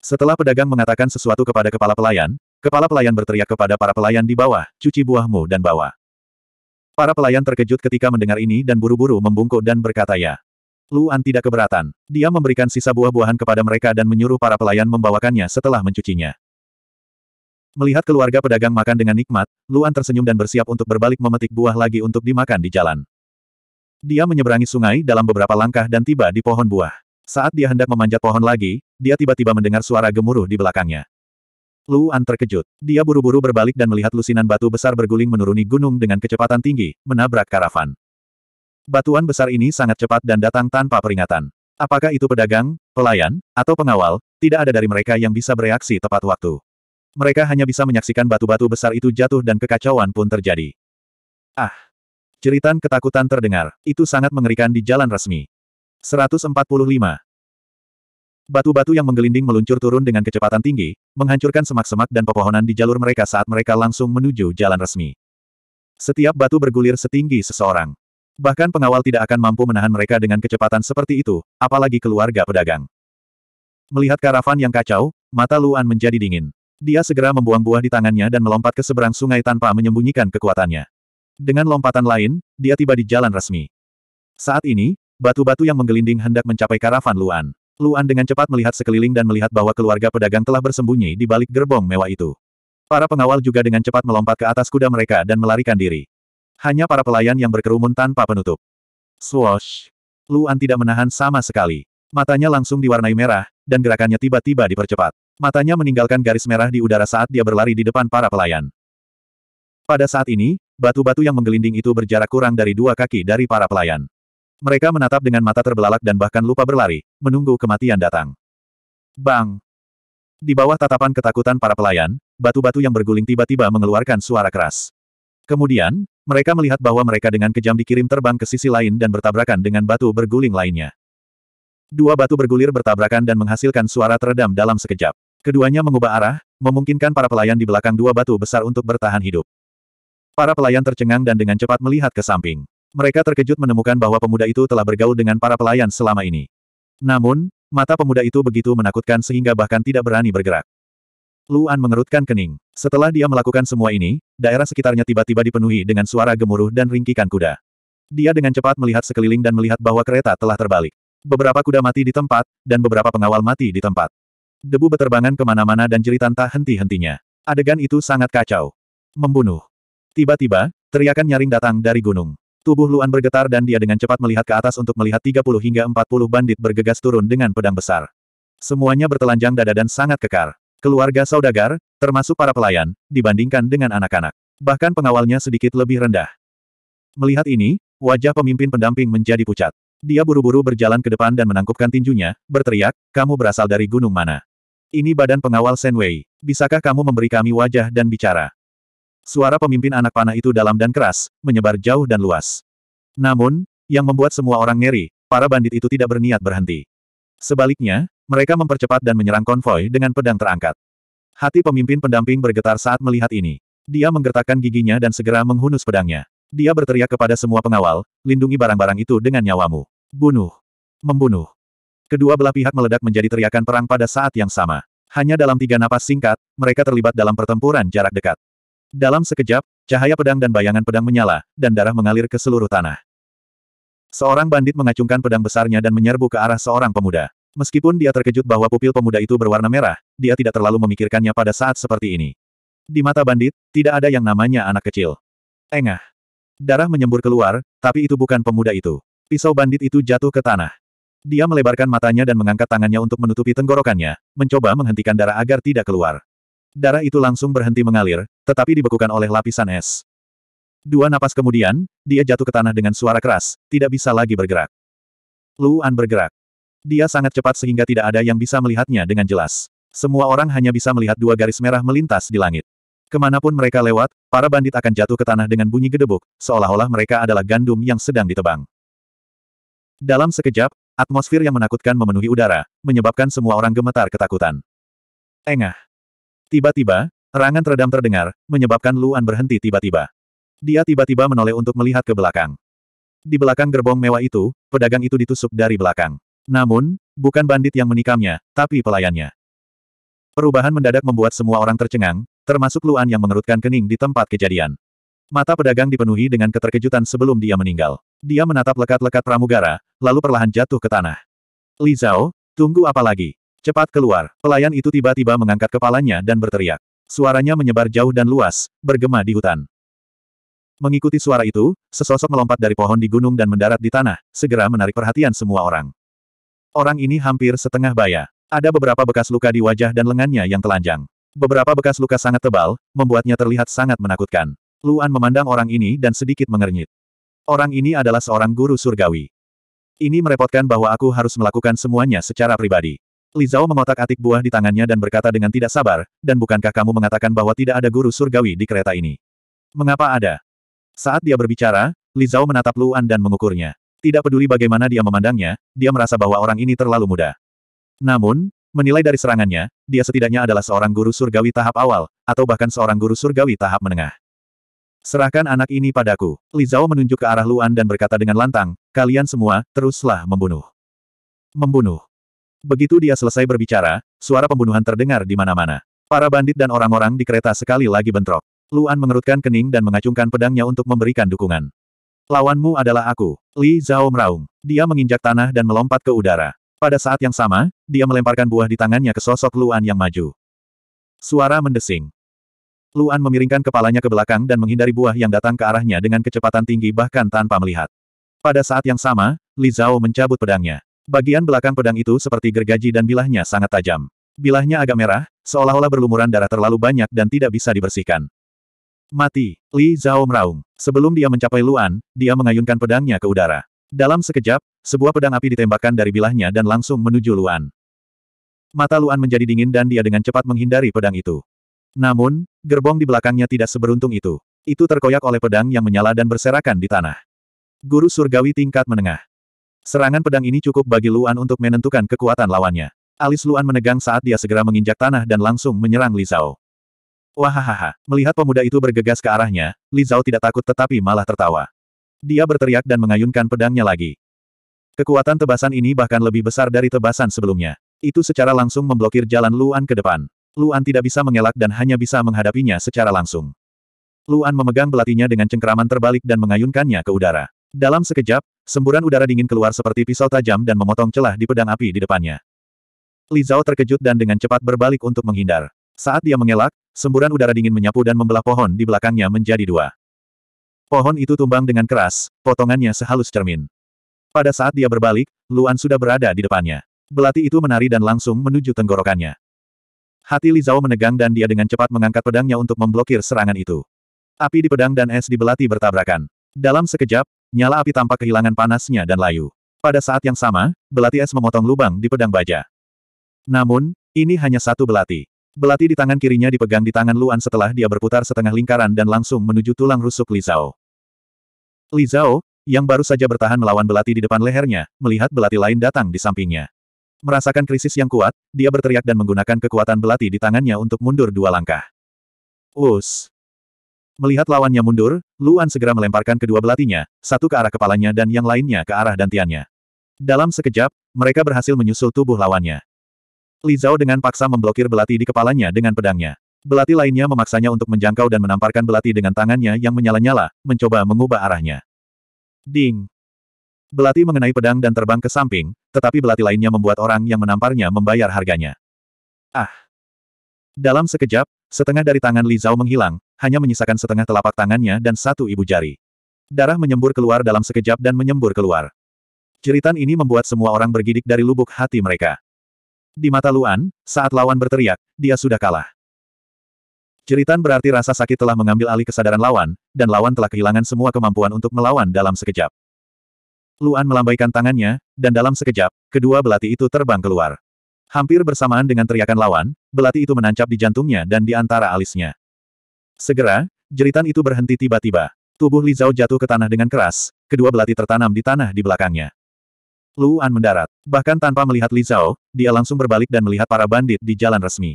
Setelah pedagang mengatakan sesuatu kepada kepala pelayan, Kepala pelayan berteriak kepada para pelayan di bawah, cuci buahmu dan bawa. Para pelayan terkejut ketika mendengar ini dan buru-buru membungkuk dan berkata ya. Luan tidak keberatan. Dia memberikan sisa buah-buahan kepada mereka dan menyuruh para pelayan membawakannya setelah mencucinya. Melihat keluarga pedagang makan dengan nikmat, Luan tersenyum dan bersiap untuk berbalik memetik buah lagi untuk dimakan di jalan. Dia menyeberangi sungai dalam beberapa langkah dan tiba di pohon buah. Saat dia hendak memanjat pohon lagi, dia tiba-tiba mendengar suara gemuruh di belakangnya. Luan terkejut. Dia buru-buru berbalik dan melihat lusinan batu besar berguling menuruni gunung dengan kecepatan tinggi, menabrak karavan. Batuan besar ini sangat cepat dan datang tanpa peringatan. Apakah itu pedagang, pelayan, atau pengawal, tidak ada dari mereka yang bisa bereaksi tepat waktu. Mereka hanya bisa menyaksikan batu-batu besar itu jatuh dan kekacauan pun terjadi. Ah! Ceritan ketakutan terdengar. Itu sangat mengerikan di jalan resmi. 145. Batu-batu yang menggelinding meluncur turun dengan kecepatan tinggi, menghancurkan semak-semak dan pepohonan di jalur mereka saat mereka langsung menuju jalan resmi. Setiap batu bergulir setinggi seseorang. Bahkan pengawal tidak akan mampu menahan mereka dengan kecepatan seperti itu, apalagi keluarga pedagang. Melihat karavan yang kacau, mata Luan menjadi dingin. Dia segera membuang buah di tangannya dan melompat ke seberang sungai tanpa menyembunyikan kekuatannya. Dengan lompatan lain, dia tiba di jalan resmi. Saat ini, batu-batu yang menggelinding hendak mencapai karavan Luan. Luan dengan cepat melihat sekeliling dan melihat bahwa keluarga pedagang telah bersembunyi di balik gerbong mewah itu. Para pengawal juga dengan cepat melompat ke atas kuda mereka dan melarikan diri. Hanya para pelayan yang berkerumun tanpa penutup. Swoosh! Luan tidak menahan sama sekali. Matanya langsung diwarnai merah, dan gerakannya tiba-tiba dipercepat. Matanya meninggalkan garis merah di udara saat dia berlari di depan para pelayan. Pada saat ini, batu-batu yang menggelinding itu berjarak kurang dari dua kaki dari para pelayan. Mereka menatap dengan mata terbelalak dan bahkan lupa berlari, menunggu kematian datang. Bang! Di bawah tatapan ketakutan para pelayan, batu-batu yang berguling tiba-tiba mengeluarkan suara keras. Kemudian, mereka melihat bahwa mereka dengan kejam dikirim terbang ke sisi lain dan bertabrakan dengan batu berguling lainnya. Dua batu bergulir bertabrakan dan menghasilkan suara teredam dalam sekejap. Keduanya mengubah arah, memungkinkan para pelayan di belakang dua batu besar untuk bertahan hidup. Para pelayan tercengang dan dengan cepat melihat ke samping. Mereka terkejut menemukan bahwa pemuda itu telah bergaul dengan para pelayan selama ini. Namun, mata pemuda itu begitu menakutkan sehingga bahkan tidak berani bergerak. Luan mengerutkan kening. Setelah dia melakukan semua ini, daerah sekitarnya tiba-tiba dipenuhi dengan suara gemuruh dan ringkikan kuda. Dia dengan cepat melihat sekeliling dan melihat bahwa kereta telah terbalik. Beberapa kuda mati di tempat, dan beberapa pengawal mati di tempat. Debu beterbangan kemana-mana dan jeritan tak henti-hentinya. Adegan itu sangat kacau. Membunuh. Tiba-tiba, teriakan nyaring datang dari gunung. Tubuh Luan bergetar dan dia dengan cepat melihat ke atas untuk melihat 30 hingga 40 bandit bergegas turun dengan pedang besar. Semuanya bertelanjang dada dan sangat kekar. Keluarga saudagar, termasuk para pelayan, dibandingkan dengan anak-anak. Bahkan pengawalnya sedikit lebih rendah. Melihat ini, wajah pemimpin pendamping menjadi pucat. Dia buru-buru berjalan ke depan dan menangkupkan tinjunya, berteriak, kamu berasal dari gunung mana? Ini badan pengawal Senwei. Bisakah kamu memberi kami wajah dan bicara? Suara pemimpin anak panah itu dalam dan keras, menyebar jauh dan luas. Namun, yang membuat semua orang ngeri, para bandit itu tidak berniat berhenti. Sebaliknya, mereka mempercepat dan menyerang konvoi dengan pedang terangkat. Hati pemimpin pendamping bergetar saat melihat ini. Dia menggertakkan giginya dan segera menghunus pedangnya. Dia berteriak kepada semua pengawal, lindungi barang-barang itu dengan nyawamu. Bunuh. Membunuh. Kedua belah pihak meledak menjadi teriakan perang pada saat yang sama. Hanya dalam tiga napas singkat, mereka terlibat dalam pertempuran jarak dekat. Dalam sekejap, cahaya pedang dan bayangan pedang menyala, dan darah mengalir ke seluruh tanah. Seorang bandit mengacungkan pedang besarnya dan menyerbu ke arah seorang pemuda. Meskipun dia terkejut bahwa pupil pemuda itu berwarna merah, dia tidak terlalu memikirkannya pada saat seperti ini. Di mata bandit, tidak ada yang namanya anak kecil. Engah. Darah menyembur keluar, tapi itu bukan pemuda itu. Pisau bandit itu jatuh ke tanah. Dia melebarkan matanya dan mengangkat tangannya untuk menutupi tenggorokannya, mencoba menghentikan darah agar tidak keluar darah itu langsung berhenti mengalir, tetapi dibekukan oleh lapisan es. Dua napas kemudian, dia jatuh ke tanah dengan suara keras, tidak bisa lagi bergerak. Luan bergerak. Dia sangat cepat sehingga tidak ada yang bisa melihatnya dengan jelas. Semua orang hanya bisa melihat dua garis merah melintas di langit. Kemanapun mereka lewat, para bandit akan jatuh ke tanah dengan bunyi gedebuk, seolah-olah mereka adalah gandum yang sedang ditebang. Dalam sekejap, atmosfer yang menakutkan memenuhi udara, menyebabkan semua orang gemetar ketakutan. Engah. Tiba-tiba, terangan teredam terdengar, menyebabkan Luan berhenti tiba-tiba. Dia tiba-tiba menoleh untuk melihat ke belakang. Di belakang gerbong mewah itu, pedagang itu ditusuk dari belakang. Namun, bukan bandit yang menikamnya, tapi pelayannya. Perubahan mendadak membuat semua orang tercengang, termasuk Luan yang mengerutkan kening di tempat kejadian. Mata pedagang dipenuhi dengan keterkejutan sebelum dia meninggal. Dia menatap lekat-lekat pramugara, lalu perlahan jatuh ke tanah. Li Zhao, tunggu apa lagi? Cepat keluar. Pelayan itu tiba-tiba mengangkat kepalanya dan berteriak. Suaranya menyebar jauh dan luas, bergema di hutan. Mengikuti suara itu, sesosok melompat dari pohon di gunung dan mendarat di tanah, segera menarik perhatian semua orang. Orang ini hampir setengah baya. Ada beberapa bekas luka di wajah dan lengannya yang telanjang. Beberapa bekas luka sangat tebal, membuatnya terlihat sangat menakutkan. Luan memandang orang ini dan sedikit mengernyit. Orang ini adalah seorang guru surgawi. Ini merepotkan bahwa aku harus melakukan semuanya secara pribadi. Lizao mengotak-atik buah di tangannya dan berkata dengan tidak sabar, dan bukankah kamu mengatakan bahwa tidak ada guru surgawi di kereta ini? Mengapa ada? Saat dia berbicara, Lizao menatap Luan dan mengukurnya. Tidak peduli bagaimana dia memandangnya, dia merasa bahwa orang ini terlalu muda. Namun, menilai dari serangannya, dia setidaknya adalah seorang guru surgawi tahap awal, atau bahkan seorang guru surgawi tahap menengah. Serahkan anak ini padaku. Lizao menunjuk ke arah Luan dan berkata dengan lantang, kalian semua, teruslah membunuh. Membunuh. Begitu dia selesai berbicara, suara pembunuhan terdengar di mana-mana. Para bandit dan orang-orang di kereta sekali lagi bentrok. Luan mengerutkan kening dan mengacungkan pedangnya untuk memberikan dukungan. Lawanmu adalah aku, Li Zhao meraung. Dia menginjak tanah dan melompat ke udara. Pada saat yang sama, dia melemparkan buah di tangannya ke sosok Luan yang maju. Suara mendesing. Luan memiringkan kepalanya ke belakang dan menghindari buah yang datang ke arahnya dengan kecepatan tinggi bahkan tanpa melihat. Pada saat yang sama, Li Zhao mencabut pedangnya. Bagian belakang pedang itu seperti gergaji dan bilahnya sangat tajam. Bilahnya agak merah, seolah-olah berlumuran darah terlalu banyak dan tidak bisa dibersihkan. Mati, Li Zhao meraung. Sebelum dia mencapai Luan, dia mengayunkan pedangnya ke udara. Dalam sekejap, sebuah pedang api ditembakkan dari bilahnya dan langsung menuju Luan. Mata Luan menjadi dingin dan dia dengan cepat menghindari pedang itu. Namun, gerbong di belakangnya tidak seberuntung itu. Itu terkoyak oleh pedang yang menyala dan berserakan di tanah. Guru surgawi tingkat menengah. Serangan pedang ini cukup bagi Luan untuk menentukan kekuatan lawannya. Alis Luan menegang saat dia segera menginjak tanah dan langsung menyerang Li Zhao. Wahahaha, melihat pemuda itu bergegas ke arahnya, Li Zhao tidak takut tetapi malah tertawa. Dia berteriak dan mengayunkan pedangnya lagi. Kekuatan tebasan ini bahkan lebih besar dari tebasan sebelumnya. Itu secara langsung memblokir jalan Luan ke depan. Luan tidak bisa mengelak dan hanya bisa menghadapinya secara langsung. Luan memegang belatinya dengan cengkeraman terbalik dan mengayunkannya ke udara. Dalam sekejap, Semburan udara dingin keluar seperti pisau tajam dan memotong celah di pedang api di depannya. Li Zhao terkejut dan dengan cepat berbalik untuk menghindar. Saat dia mengelak, semburan udara dingin menyapu dan membelah pohon di belakangnya menjadi dua. Pohon itu tumbang dengan keras, potongannya sehalus cermin. Pada saat dia berbalik, Luan sudah berada di depannya. Belati itu menari dan langsung menuju tenggorokannya. Hati Li Zhao menegang dan dia dengan cepat mengangkat pedangnya untuk memblokir serangan itu. Api di pedang dan es di belati bertabrakan. Dalam sekejap, Nyala api tampak kehilangan panasnya dan layu. Pada saat yang sama, belati es memotong lubang di pedang baja. Namun, ini hanya satu belati. Belati di tangan kirinya dipegang di tangan Luan setelah dia berputar setengah lingkaran dan langsung menuju tulang rusuk Li Zhao. Li Zhao, yang baru saja bertahan melawan belati di depan lehernya, melihat belati lain datang di sampingnya. Merasakan krisis yang kuat, dia berteriak dan menggunakan kekuatan belati di tangannya untuk mundur dua langkah. Us! Melihat lawannya mundur, Luan segera melemparkan kedua belatinya, satu ke arah kepalanya dan yang lainnya ke arah dantiannya. Dalam sekejap, mereka berhasil menyusul tubuh lawannya. Li Zhao dengan paksa memblokir belati di kepalanya dengan pedangnya. Belati lainnya memaksanya untuk menjangkau dan menamparkan belati dengan tangannya yang menyala-nyala, mencoba mengubah arahnya. Ding! Belati mengenai pedang dan terbang ke samping, tetapi belati lainnya membuat orang yang menamparnya membayar harganya. Ah! Dalam sekejap, setengah dari tangan Li Zhao menghilang, hanya menyisakan setengah telapak tangannya dan satu ibu jari. Darah menyembur keluar dalam sekejap dan menyembur keluar. Jeritan ini membuat semua orang bergidik dari lubuk hati mereka. Di mata Luan, saat lawan berteriak, dia sudah kalah. Jeritan berarti rasa sakit telah mengambil alih kesadaran lawan, dan lawan telah kehilangan semua kemampuan untuk melawan dalam sekejap. Luan melambaikan tangannya, dan dalam sekejap, kedua belati itu terbang keluar. Hampir bersamaan dengan teriakan lawan, belati itu menancap di jantungnya dan di antara alisnya. Segera, jeritan itu berhenti tiba-tiba. Tubuh Li Zhao jatuh ke tanah dengan keras, kedua belati tertanam di tanah di belakangnya. Luan mendarat. Bahkan tanpa melihat Li Zhao, dia langsung berbalik dan melihat para bandit di jalan resmi.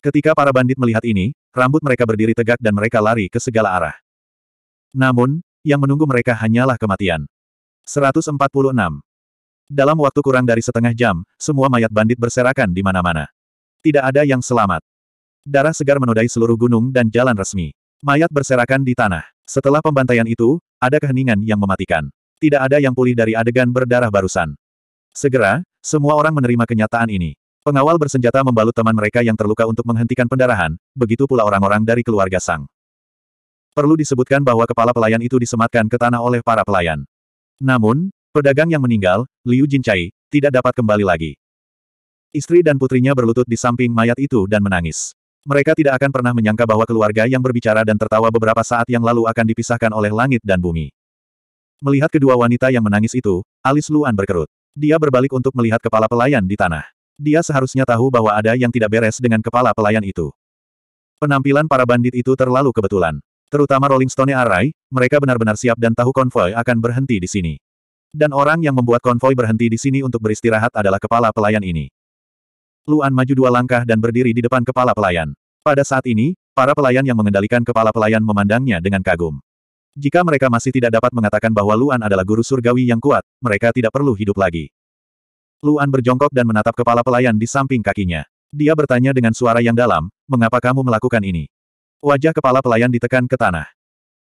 Ketika para bandit melihat ini, rambut mereka berdiri tegak dan mereka lari ke segala arah. Namun, yang menunggu mereka hanyalah kematian. 146. Dalam waktu kurang dari setengah jam, semua mayat bandit berserakan di mana-mana. Tidak ada yang selamat. Darah segar menodai seluruh gunung dan jalan resmi. Mayat berserakan di tanah. Setelah pembantaian itu, ada keheningan yang mematikan. Tidak ada yang pulih dari adegan berdarah barusan. Segera, semua orang menerima kenyataan ini. Pengawal bersenjata membalut teman mereka yang terluka untuk menghentikan pendarahan, begitu pula orang-orang dari keluarga Sang. Perlu disebutkan bahwa kepala pelayan itu disematkan ke tanah oleh para pelayan. Namun, pedagang yang meninggal, Liu Jincai, tidak dapat kembali lagi. Istri dan putrinya berlutut di samping mayat itu dan menangis. Mereka tidak akan pernah menyangka bahwa keluarga yang berbicara dan tertawa beberapa saat yang lalu akan dipisahkan oleh langit dan bumi. Melihat kedua wanita yang menangis itu, alis Luan berkerut. Dia berbalik untuk melihat kepala pelayan di tanah. Dia seharusnya tahu bahwa ada yang tidak beres dengan kepala pelayan itu. Penampilan para bandit itu terlalu kebetulan. Terutama Rolling Stone Array, mereka benar-benar siap dan tahu konvoi akan berhenti di sini. Dan orang yang membuat konvoi berhenti di sini untuk beristirahat adalah kepala pelayan ini. Luan maju dua langkah dan berdiri di depan kepala pelayan. Pada saat ini, para pelayan yang mengendalikan kepala pelayan memandangnya dengan kagum. Jika mereka masih tidak dapat mengatakan bahwa Luan adalah guru surgawi yang kuat, mereka tidak perlu hidup lagi. Luan berjongkok dan menatap kepala pelayan di samping kakinya. Dia bertanya dengan suara yang dalam, mengapa kamu melakukan ini? Wajah kepala pelayan ditekan ke tanah.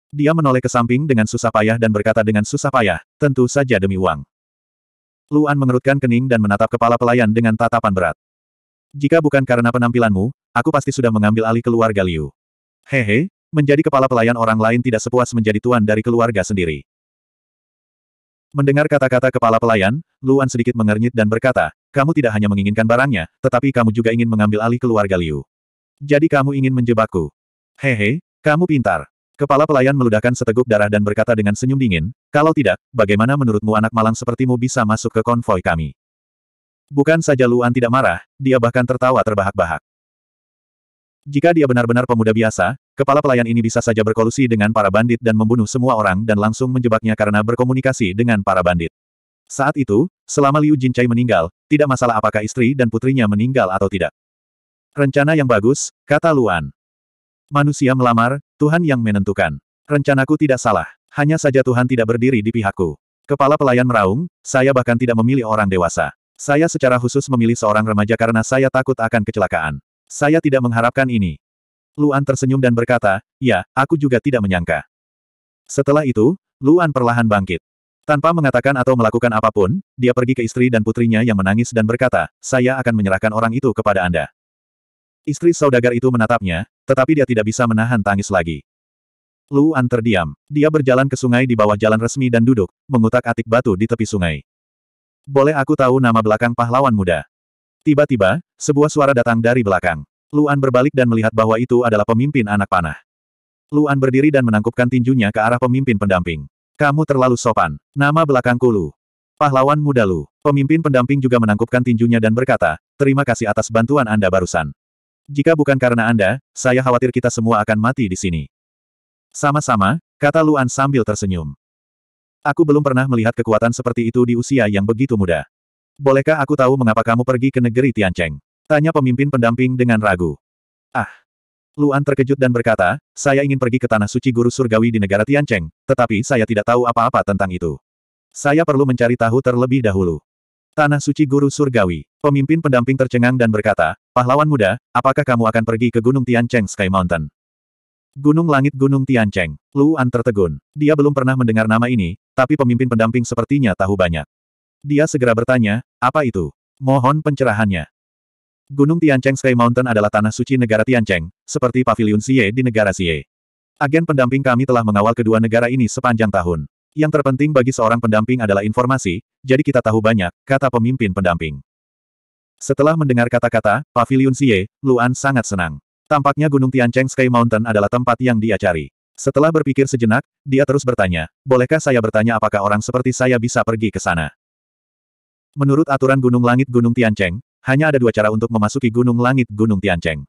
Dia menoleh ke samping dengan susah payah dan berkata dengan susah payah, tentu saja demi uang. Luan mengerutkan kening dan menatap kepala pelayan dengan tatapan berat. Jika bukan karena penampilanmu, aku pasti sudah mengambil alih keluarga Liu. Hehe, menjadi kepala pelayan orang lain tidak sepuas menjadi tuan dari keluarga sendiri. Mendengar kata-kata kepala pelayan, Luan sedikit mengernyit dan berkata, kamu tidak hanya menginginkan barangnya, tetapi kamu juga ingin mengambil alih keluarga Liu. Jadi kamu ingin menjebakku. Hehe, kamu pintar. Kepala pelayan meludahkan seteguk darah dan berkata dengan senyum dingin, kalau tidak, bagaimana menurutmu anak malang sepertimu bisa masuk ke konvoi kami? Bukan saja Luan tidak marah, dia bahkan tertawa terbahak-bahak. Jika dia benar-benar pemuda biasa, kepala pelayan ini bisa saja berkolusi dengan para bandit dan membunuh semua orang dan langsung menjebaknya karena berkomunikasi dengan para bandit. Saat itu, selama Liu Jincai meninggal, tidak masalah apakah istri dan putrinya meninggal atau tidak. Rencana yang bagus, kata Luan. Manusia melamar, Tuhan yang menentukan. Rencanaku tidak salah, hanya saja Tuhan tidak berdiri di pihakku. Kepala pelayan meraung, saya bahkan tidak memilih orang dewasa. Saya secara khusus memilih seorang remaja karena saya takut akan kecelakaan. Saya tidak mengharapkan ini. Luan tersenyum dan berkata, ya, aku juga tidak menyangka. Setelah itu, Luan perlahan bangkit. Tanpa mengatakan atau melakukan apapun, dia pergi ke istri dan putrinya yang menangis dan berkata, saya akan menyerahkan orang itu kepada Anda. Istri saudagar itu menatapnya, tetapi dia tidak bisa menahan tangis lagi. Luan terdiam. Dia berjalan ke sungai di bawah jalan resmi dan duduk, mengutak-atik batu di tepi sungai. Boleh aku tahu nama belakang pahlawan muda? Tiba-tiba, sebuah suara datang dari belakang. Luan berbalik dan melihat bahwa itu adalah pemimpin anak panah. Luan berdiri dan menangkupkan tinjunya ke arah pemimpin pendamping. Kamu terlalu sopan. Nama belakangku Lu. Pahlawan muda Lu. Pemimpin pendamping juga menangkupkan tinjunya dan berkata, terima kasih atas bantuan Anda barusan. Jika bukan karena Anda, saya khawatir kita semua akan mati di sini. Sama-sama, kata Luan sambil tersenyum. Aku belum pernah melihat kekuatan seperti itu di usia yang begitu muda. Bolehkah aku tahu mengapa kamu pergi ke negeri Tiancheng? Tanya pemimpin pendamping dengan ragu. Ah! Luan terkejut dan berkata, saya ingin pergi ke Tanah Suci Guru Surgawi di negara Tiancheng, tetapi saya tidak tahu apa-apa tentang itu. Saya perlu mencari tahu terlebih dahulu. Tanah Suci Guru Surgawi. Pemimpin pendamping tercengang dan berkata, pahlawan muda, apakah kamu akan pergi ke Gunung Tiancheng Sky Mountain? Gunung Langit Gunung Tiancheng. Luan tertegun. Dia belum pernah mendengar nama ini, tapi pemimpin pendamping sepertinya tahu banyak. Dia segera bertanya, apa itu? Mohon pencerahannya. Gunung Tiancheng Sky Mountain adalah tanah suci negara Tiancheng, seperti Pavilion Xie di negara Xie. Agen pendamping kami telah mengawal kedua negara ini sepanjang tahun. Yang terpenting bagi seorang pendamping adalah informasi, jadi kita tahu banyak, kata pemimpin pendamping. Setelah mendengar kata-kata, Pavilion Xie, Luan sangat senang. Tampaknya Gunung Tiancheng Sky Mountain adalah tempat yang dia cari. Setelah berpikir sejenak, dia terus bertanya, bolehkah saya bertanya apakah orang seperti saya bisa pergi ke sana? Menurut aturan Gunung Langit Gunung Tiancheng, hanya ada dua cara untuk memasuki Gunung Langit Gunung Tiancheng.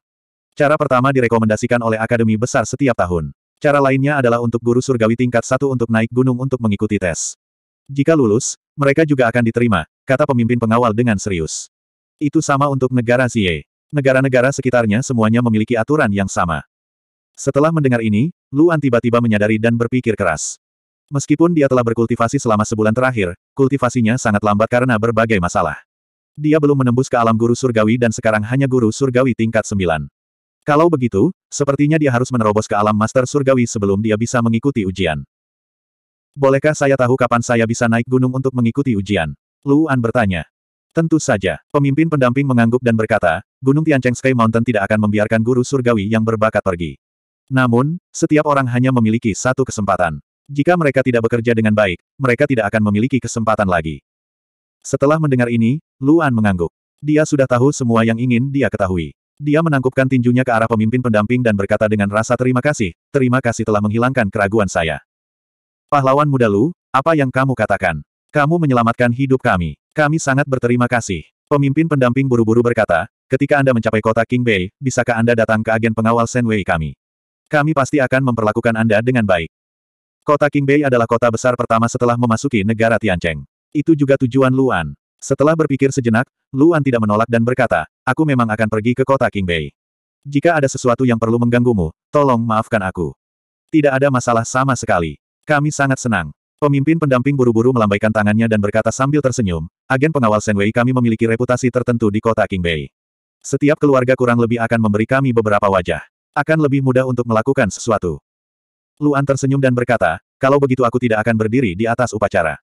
Cara pertama direkomendasikan oleh Akademi Besar setiap tahun. Cara lainnya adalah untuk guru surgawi tingkat satu untuk naik gunung untuk mengikuti tes. Jika lulus, mereka juga akan diterima, kata pemimpin pengawal dengan serius. Itu sama untuk negara Xie. Negara-negara sekitarnya semuanya memiliki aturan yang sama. Setelah mendengar ini, Luan tiba-tiba menyadari dan berpikir keras. Meskipun dia telah berkultivasi selama sebulan terakhir, kultivasinya sangat lambat karena berbagai masalah. Dia belum menembus ke alam guru surgawi dan sekarang hanya guru surgawi tingkat 9. Kalau begitu, sepertinya dia harus menerobos ke alam master surgawi sebelum dia bisa mengikuti ujian. Bolehkah saya tahu kapan saya bisa naik gunung untuk mengikuti ujian? Luan bertanya. Tentu saja, pemimpin pendamping mengangguk dan berkata, Gunung Tiancheng Sky Mountain tidak akan membiarkan guru surgawi yang berbakat pergi. Namun, setiap orang hanya memiliki satu kesempatan. Jika mereka tidak bekerja dengan baik, mereka tidak akan memiliki kesempatan lagi. Setelah mendengar ini, Luan mengangguk. Dia sudah tahu semua yang ingin dia ketahui. Dia menangkupkan tinjunya ke arah pemimpin pendamping dan berkata dengan rasa terima kasih, terima kasih telah menghilangkan keraguan saya. Pahlawan muda Lu, apa yang kamu katakan? Kamu menyelamatkan hidup kami. Kami sangat berterima kasih. Pemimpin pendamping buru-buru berkata, Ketika Anda mencapai kota King Bay, bisakah Anda datang ke agen pengawal Senwei kami? Kami pasti akan memperlakukan Anda dengan baik. Kota King Bay adalah kota besar pertama setelah memasuki negara Tiancheng. Itu juga tujuan Luan. Setelah berpikir sejenak, Luan tidak menolak dan berkata, aku memang akan pergi ke kota King Bay. Jika ada sesuatu yang perlu mengganggumu, tolong maafkan aku. Tidak ada masalah sama sekali. Kami sangat senang. Pemimpin pendamping buru-buru melambaikan tangannya dan berkata sambil tersenyum, agen pengawal Senwei kami memiliki reputasi tertentu di kota King Bay. Setiap keluarga kurang lebih akan memberi kami beberapa wajah. Akan lebih mudah untuk melakukan sesuatu. Luan tersenyum dan berkata, kalau begitu aku tidak akan berdiri di atas upacara.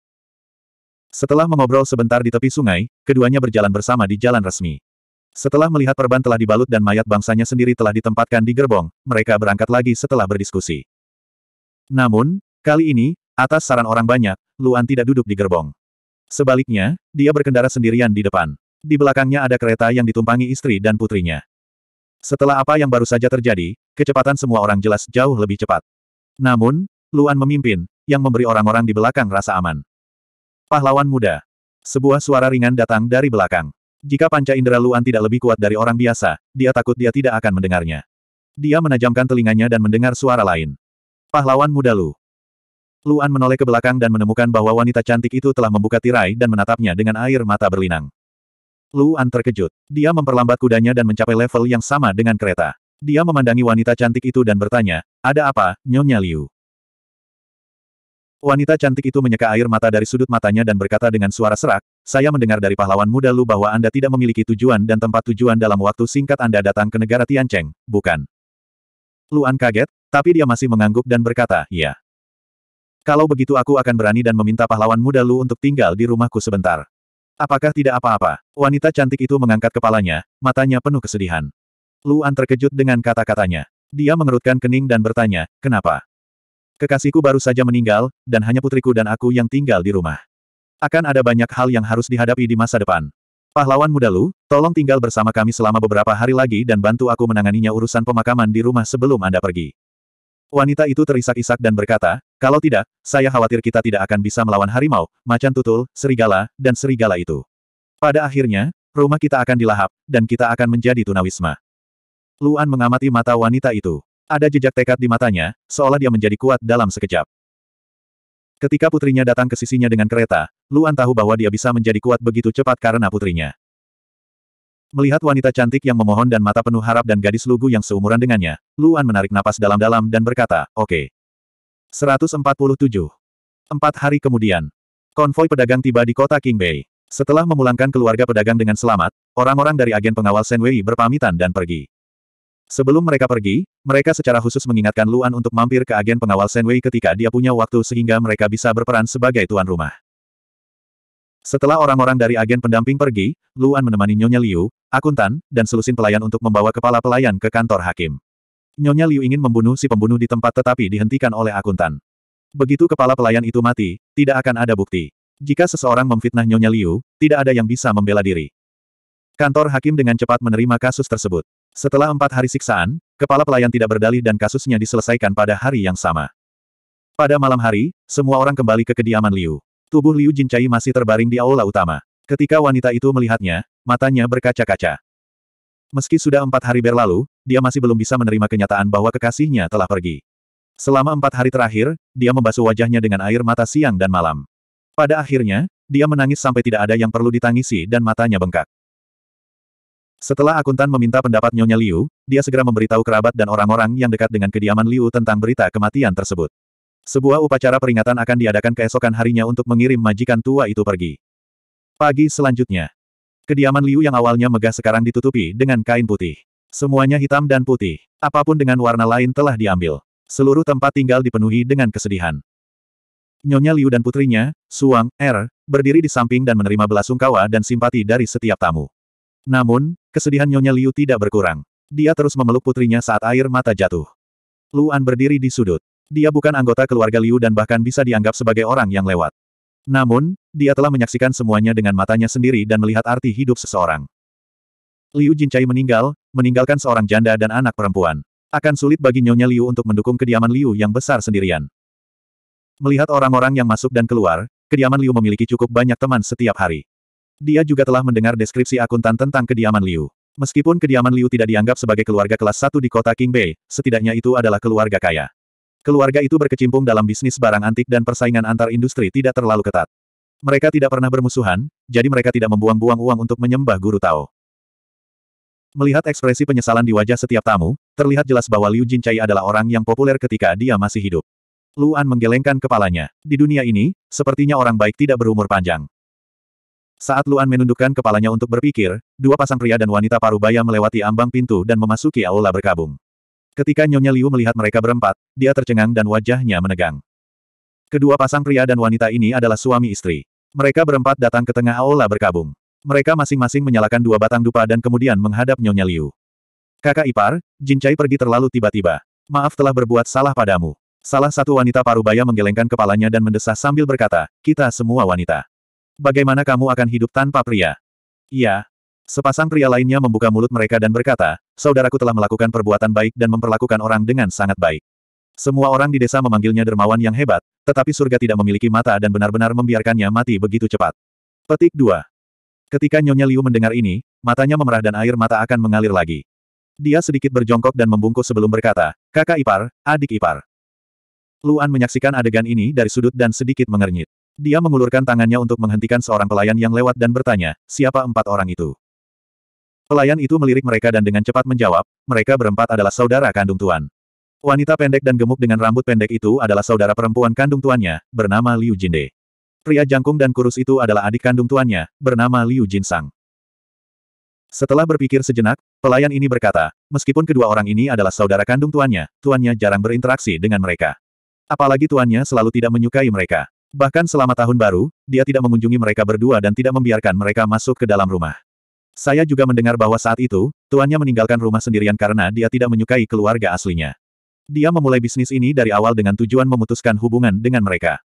Setelah mengobrol sebentar di tepi sungai, keduanya berjalan bersama di jalan resmi. Setelah melihat perban telah dibalut dan mayat bangsanya sendiri telah ditempatkan di gerbong, mereka berangkat lagi setelah berdiskusi. Namun, kali ini, atas saran orang banyak, Luan tidak duduk di gerbong. Sebaliknya, dia berkendara sendirian di depan. Di belakangnya ada kereta yang ditumpangi istri dan putrinya. Setelah apa yang baru saja terjadi, kecepatan semua orang jelas jauh lebih cepat. Namun, Luan memimpin, yang memberi orang-orang di belakang rasa aman. Pahlawan muda. Sebuah suara ringan datang dari belakang. Jika panca indera Luan tidak lebih kuat dari orang biasa, dia takut dia tidak akan mendengarnya. Dia menajamkan telinganya dan mendengar suara lain. Pahlawan muda Lu. Luan menoleh ke belakang dan menemukan bahwa wanita cantik itu telah membuka tirai dan menatapnya dengan air mata berlinang. Luan terkejut. Dia memperlambat kudanya dan mencapai level yang sama dengan kereta. Dia memandangi wanita cantik itu dan bertanya, ada apa, Nyonya Liu? Wanita cantik itu menyeka air mata dari sudut matanya dan berkata dengan suara serak, saya mendengar dari pahlawan muda Lu bahwa Anda tidak memiliki tujuan dan tempat tujuan dalam waktu singkat Anda datang ke negara Tiancheng, bukan? Luan kaget, tapi dia masih mengangguk dan berkata, ya. Kalau begitu aku akan berani dan meminta pahlawan muda Lu untuk tinggal di rumahku sebentar. Apakah tidak apa-apa? Wanita cantik itu mengangkat kepalanya, matanya penuh kesedihan. Luan terkejut dengan kata-katanya. Dia mengerutkan kening dan bertanya, kenapa? Kekasihku baru saja meninggal, dan hanya putriku dan aku yang tinggal di rumah. Akan ada banyak hal yang harus dihadapi di masa depan. Pahlawan muda Lu, tolong tinggal bersama kami selama beberapa hari lagi dan bantu aku menanganinya urusan pemakaman di rumah sebelum Anda pergi. Wanita itu terisak-isak dan berkata, kalau tidak, saya khawatir kita tidak akan bisa melawan harimau, macan tutul, serigala, dan serigala itu. Pada akhirnya, rumah kita akan dilahap, dan kita akan menjadi tunawisma. Luan mengamati mata wanita itu. Ada jejak tekad di matanya, seolah dia menjadi kuat dalam sekejap. Ketika putrinya datang ke sisinya dengan kereta, Luan tahu bahwa dia bisa menjadi kuat begitu cepat karena putrinya. Melihat wanita cantik yang memohon dan mata penuh harap dan gadis lugu yang seumuran dengannya, Luan menarik napas dalam-dalam dan berkata, oke. Okay. 147. Empat hari kemudian, konvoi pedagang tiba di kota King Bay. Setelah memulangkan keluarga pedagang dengan selamat, orang-orang dari agen pengawal Senwei berpamitan dan pergi. Sebelum mereka pergi, mereka secara khusus mengingatkan Luan untuk mampir ke agen pengawal Senwei ketika dia punya waktu sehingga mereka bisa berperan sebagai tuan rumah. Setelah orang-orang dari agen pendamping pergi, Luan menemani Nyonya Liu, akuntan, dan selusin pelayan untuk membawa kepala pelayan ke kantor hakim. Nyonya Liu ingin membunuh si pembunuh di tempat tetapi dihentikan oleh akuntan. Begitu kepala pelayan itu mati, tidak akan ada bukti. Jika seseorang memfitnah Nyonya Liu, tidak ada yang bisa membela diri. Kantor hakim dengan cepat menerima kasus tersebut. Setelah empat hari siksaan, kepala pelayan tidak berdalih dan kasusnya diselesaikan pada hari yang sama. Pada malam hari, semua orang kembali ke kediaman Liu. Tubuh Liu Jincai masih terbaring di aula utama. Ketika wanita itu melihatnya, matanya berkaca-kaca. Meski sudah empat hari berlalu, dia masih belum bisa menerima kenyataan bahwa kekasihnya telah pergi. Selama empat hari terakhir, dia membasuh wajahnya dengan air mata siang dan malam. Pada akhirnya, dia menangis sampai tidak ada yang perlu ditangisi dan matanya bengkak. Setelah akuntan meminta pendapat Nyonya Liu, dia segera memberitahu kerabat dan orang-orang yang dekat dengan kediaman Liu tentang berita kematian tersebut. Sebuah upacara peringatan akan diadakan keesokan harinya untuk mengirim majikan tua itu pergi. Pagi selanjutnya. Kediaman Liu yang awalnya megah sekarang ditutupi dengan kain putih. Semuanya hitam dan putih. Apapun dengan warna lain telah diambil. Seluruh tempat tinggal dipenuhi dengan kesedihan. Nyonya Liu dan putrinya, Suang, Er, berdiri di samping dan menerima belasungkawa dan simpati dari setiap tamu. Namun, kesedihan Nyonya Liu tidak berkurang. Dia terus memeluk putrinya saat air mata jatuh. Luan berdiri di sudut. Dia bukan anggota keluarga Liu dan bahkan bisa dianggap sebagai orang yang lewat. Namun, dia telah menyaksikan semuanya dengan matanya sendiri dan melihat arti hidup seseorang. Liu Jincai meninggal, meninggalkan seorang janda dan anak perempuan. Akan sulit bagi Nyonya Liu untuk mendukung kediaman Liu yang besar sendirian. Melihat orang-orang yang masuk dan keluar, kediaman Liu memiliki cukup banyak teman setiap hari. Dia juga telah mendengar deskripsi akuntan tentang kediaman Liu. Meskipun kediaman Liu tidak dianggap sebagai keluarga kelas satu di kota King Bay, setidaknya itu adalah keluarga kaya. Keluarga itu berkecimpung dalam bisnis barang antik dan persaingan antar industri tidak terlalu ketat. Mereka tidak pernah bermusuhan, jadi mereka tidak membuang-buang uang untuk menyembah guru Tao. Melihat ekspresi penyesalan di wajah setiap tamu, terlihat jelas bahwa Liu Jincai adalah orang yang populer ketika dia masih hidup. Luan menggelengkan kepalanya. Di dunia ini, sepertinya orang baik tidak berumur panjang. Saat Luan menundukkan kepalanya untuk berpikir, dua pasang pria dan wanita parubaya melewati ambang pintu dan memasuki aula berkabung. Ketika Nyonya Liu melihat mereka berempat, dia tercengang dan wajahnya menegang. Kedua pasang pria dan wanita ini adalah suami istri. Mereka berempat datang ke tengah aula berkabung. Mereka masing-masing menyalakan dua batang dupa dan kemudian menghadap Nyonya Liu. Kakak ipar, Jincai pergi terlalu tiba-tiba. Maaf telah berbuat salah padamu. Salah satu wanita parubaya menggelengkan kepalanya dan mendesah sambil berkata, kita semua wanita. Bagaimana kamu akan hidup tanpa pria? Iya, Sepasang pria lainnya membuka mulut mereka dan berkata, saudaraku telah melakukan perbuatan baik dan memperlakukan orang dengan sangat baik. Semua orang di desa memanggilnya dermawan yang hebat, tetapi surga tidak memiliki mata dan benar-benar membiarkannya mati begitu cepat. Petik 2. Ketika Nyonya Liu mendengar ini, matanya memerah dan air mata akan mengalir lagi. Dia sedikit berjongkok dan membungkuk sebelum berkata, kakak ipar, adik ipar. Luan menyaksikan adegan ini dari sudut dan sedikit mengernyit. Dia mengulurkan tangannya untuk menghentikan seorang pelayan yang lewat dan bertanya, siapa empat orang itu? Pelayan itu melirik mereka dan dengan cepat menjawab, mereka berempat adalah saudara kandung Tuan. Wanita pendek dan gemuk dengan rambut pendek itu adalah saudara perempuan kandung tuannya, bernama Liu Jinde. Pria jangkung dan kurus itu adalah adik kandung tuannya, bernama Liu Jin Sang. Setelah berpikir sejenak, pelayan ini berkata, meskipun kedua orang ini adalah saudara kandung tuannya, tuannya jarang berinteraksi dengan mereka. Apalagi tuannya selalu tidak menyukai mereka. Bahkan selama tahun baru, dia tidak mengunjungi mereka berdua dan tidak membiarkan mereka masuk ke dalam rumah. Saya juga mendengar bahwa saat itu, tuannya meninggalkan rumah sendirian karena dia tidak menyukai keluarga aslinya. Dia memulai bisnis ini dari awal dengan tujuan memutuskan hubungan dengan mereka.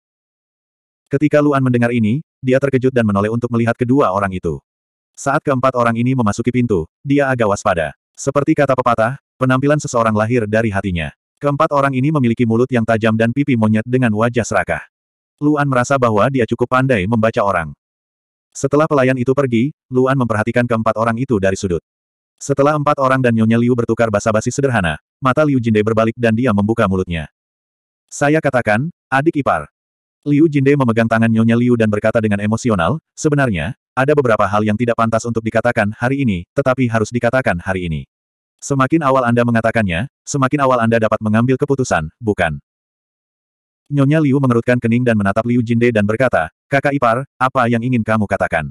Ketika Luan mendengar ini, dia terkejut dan menoleh untuk melihat kedua orang itu. Saat keempat orang ini memasuki pintu, dia agak waspada. Seperti kata pepatah, penampilan seseorang lahir dari hatinya. Keempat orang ini memiliki mulut yang tajam dan pipi monyet dengan wajah serakah. Luan merasa bahwa dia cukup pandai membaca orang. Setelah pelayan itu pergi, Luan memperhatikan keempat orang itu dari sudut. Setelah empat orang dan Nyonya Liu bertukar basa-basi sederhana, mata Liu Jinde berbalik dan dia membuka mulutnya. Saya katakan, adik ipar. Liu Jinde memegang tangan Nyonya Liu dan berkata dengan emosional, sebenarnya, ada beberapa hal yang tidak pantas untuk dikatakan hari ini, tetapi harus dikatakan hari ini. Semakin awal Anda mengatakannya, semakin awal Anda dapat mengambil keputusan, bukan? Nyonya Liu mengerutkan kening dan menatap Liu Jinde dan berkata, kakak ipar, apa yang ingin kamu katakan?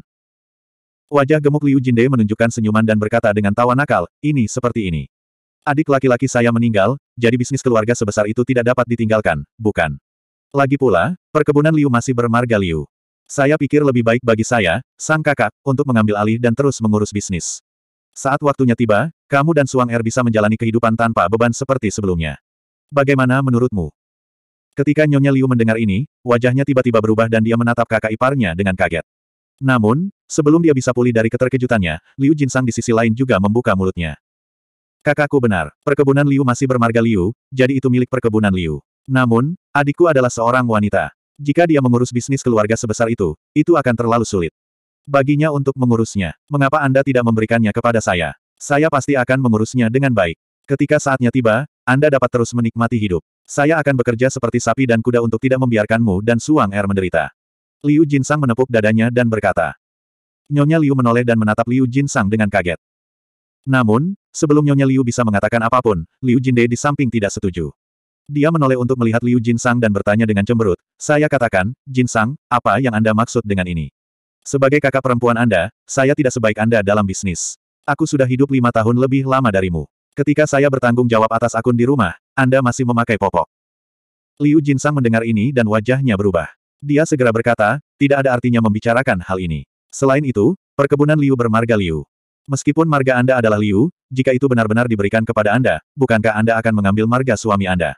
Wajah gemuk Liu Jinde menunjukkan senyuman dan berkata dengan tawa nakal, ini seperti ini. Adik laki-laki saya meninggal, jadi bisnis keluarga sebesar itu tidak dapat ditinggalkan, bukan? Lagi pula, perkebunan Liu masih bermarga Liu. Saya pikir lebih baik bagi saya, sang kakak, untuk mengambil alih dan terus mengurus bisnis. Saat waktunya tiba, kamu dan Suang Er bisa menjalani kehidupan tanpa beban seperti sebelumnya. Bagaimana menurutmu? Ketika Nyonya Liu mendengar ini, wajahnya tiba-tiba berubah dan dia menatap kakak iparnya dengan kaget. Namun, sebelum dia bisa pulih dari keterkejutannya, Liu Jinsang di sisi lain juga membuka mulutnya. Kakakku benar, perkebunan Liu masih bermarga Liu, jadi itu milik perkebunan Liu. Namun, adikku adalah seorang wanita. Jika dia mengurus bisnis keluarga sebesar itu, itu akan terlalu sulit. Baginya untuk mengurusnya, mengapa Anda tidak memberikannya kepada saya? Saya pasti akan mengurusnya dengan baik. Ketika saatnya tiba, Anda dapat terus menikmati hidup. Saya akan bekerja seperti sapi dan kuda untuk tidak membiarkanmu dan Suang Er menderita. Liu Jinsang menepuk dadanya dan berkata. Nyonya Liu menoleh dan menatap Liu Jinsang dengan kaget. Namun, sebelum Nyonya Liu bisa mengatakan apapun, Liu Jinde di samping tidak setuju. Dia menoleh untuk melihat Liu Jinsang dan bertanya dengan cemberut, saya katakan, Jinsang, apa yang Anda maksud dengan ini? Sebagai kakak perempuan Anda, saya tidak sebaik Anda dalam bisnis. Aku sudah hidup lima tahun lebih lama darimu. Ketika saya bertanggung jawab atas akun di rumah, Anda masih memakai popok. Liu Jinsang mendengar ini dan wajahnya berubah. Dia segera berkata, tidak ada artinya membicarakan hal ini. Selain itu, perkebunan Liu bermarga Liu. Meskipun marga Anda adalah Liu, jika itu benar-benar diberikan kepada Anda, bukankah Anda akan mengambil marga suami Anda?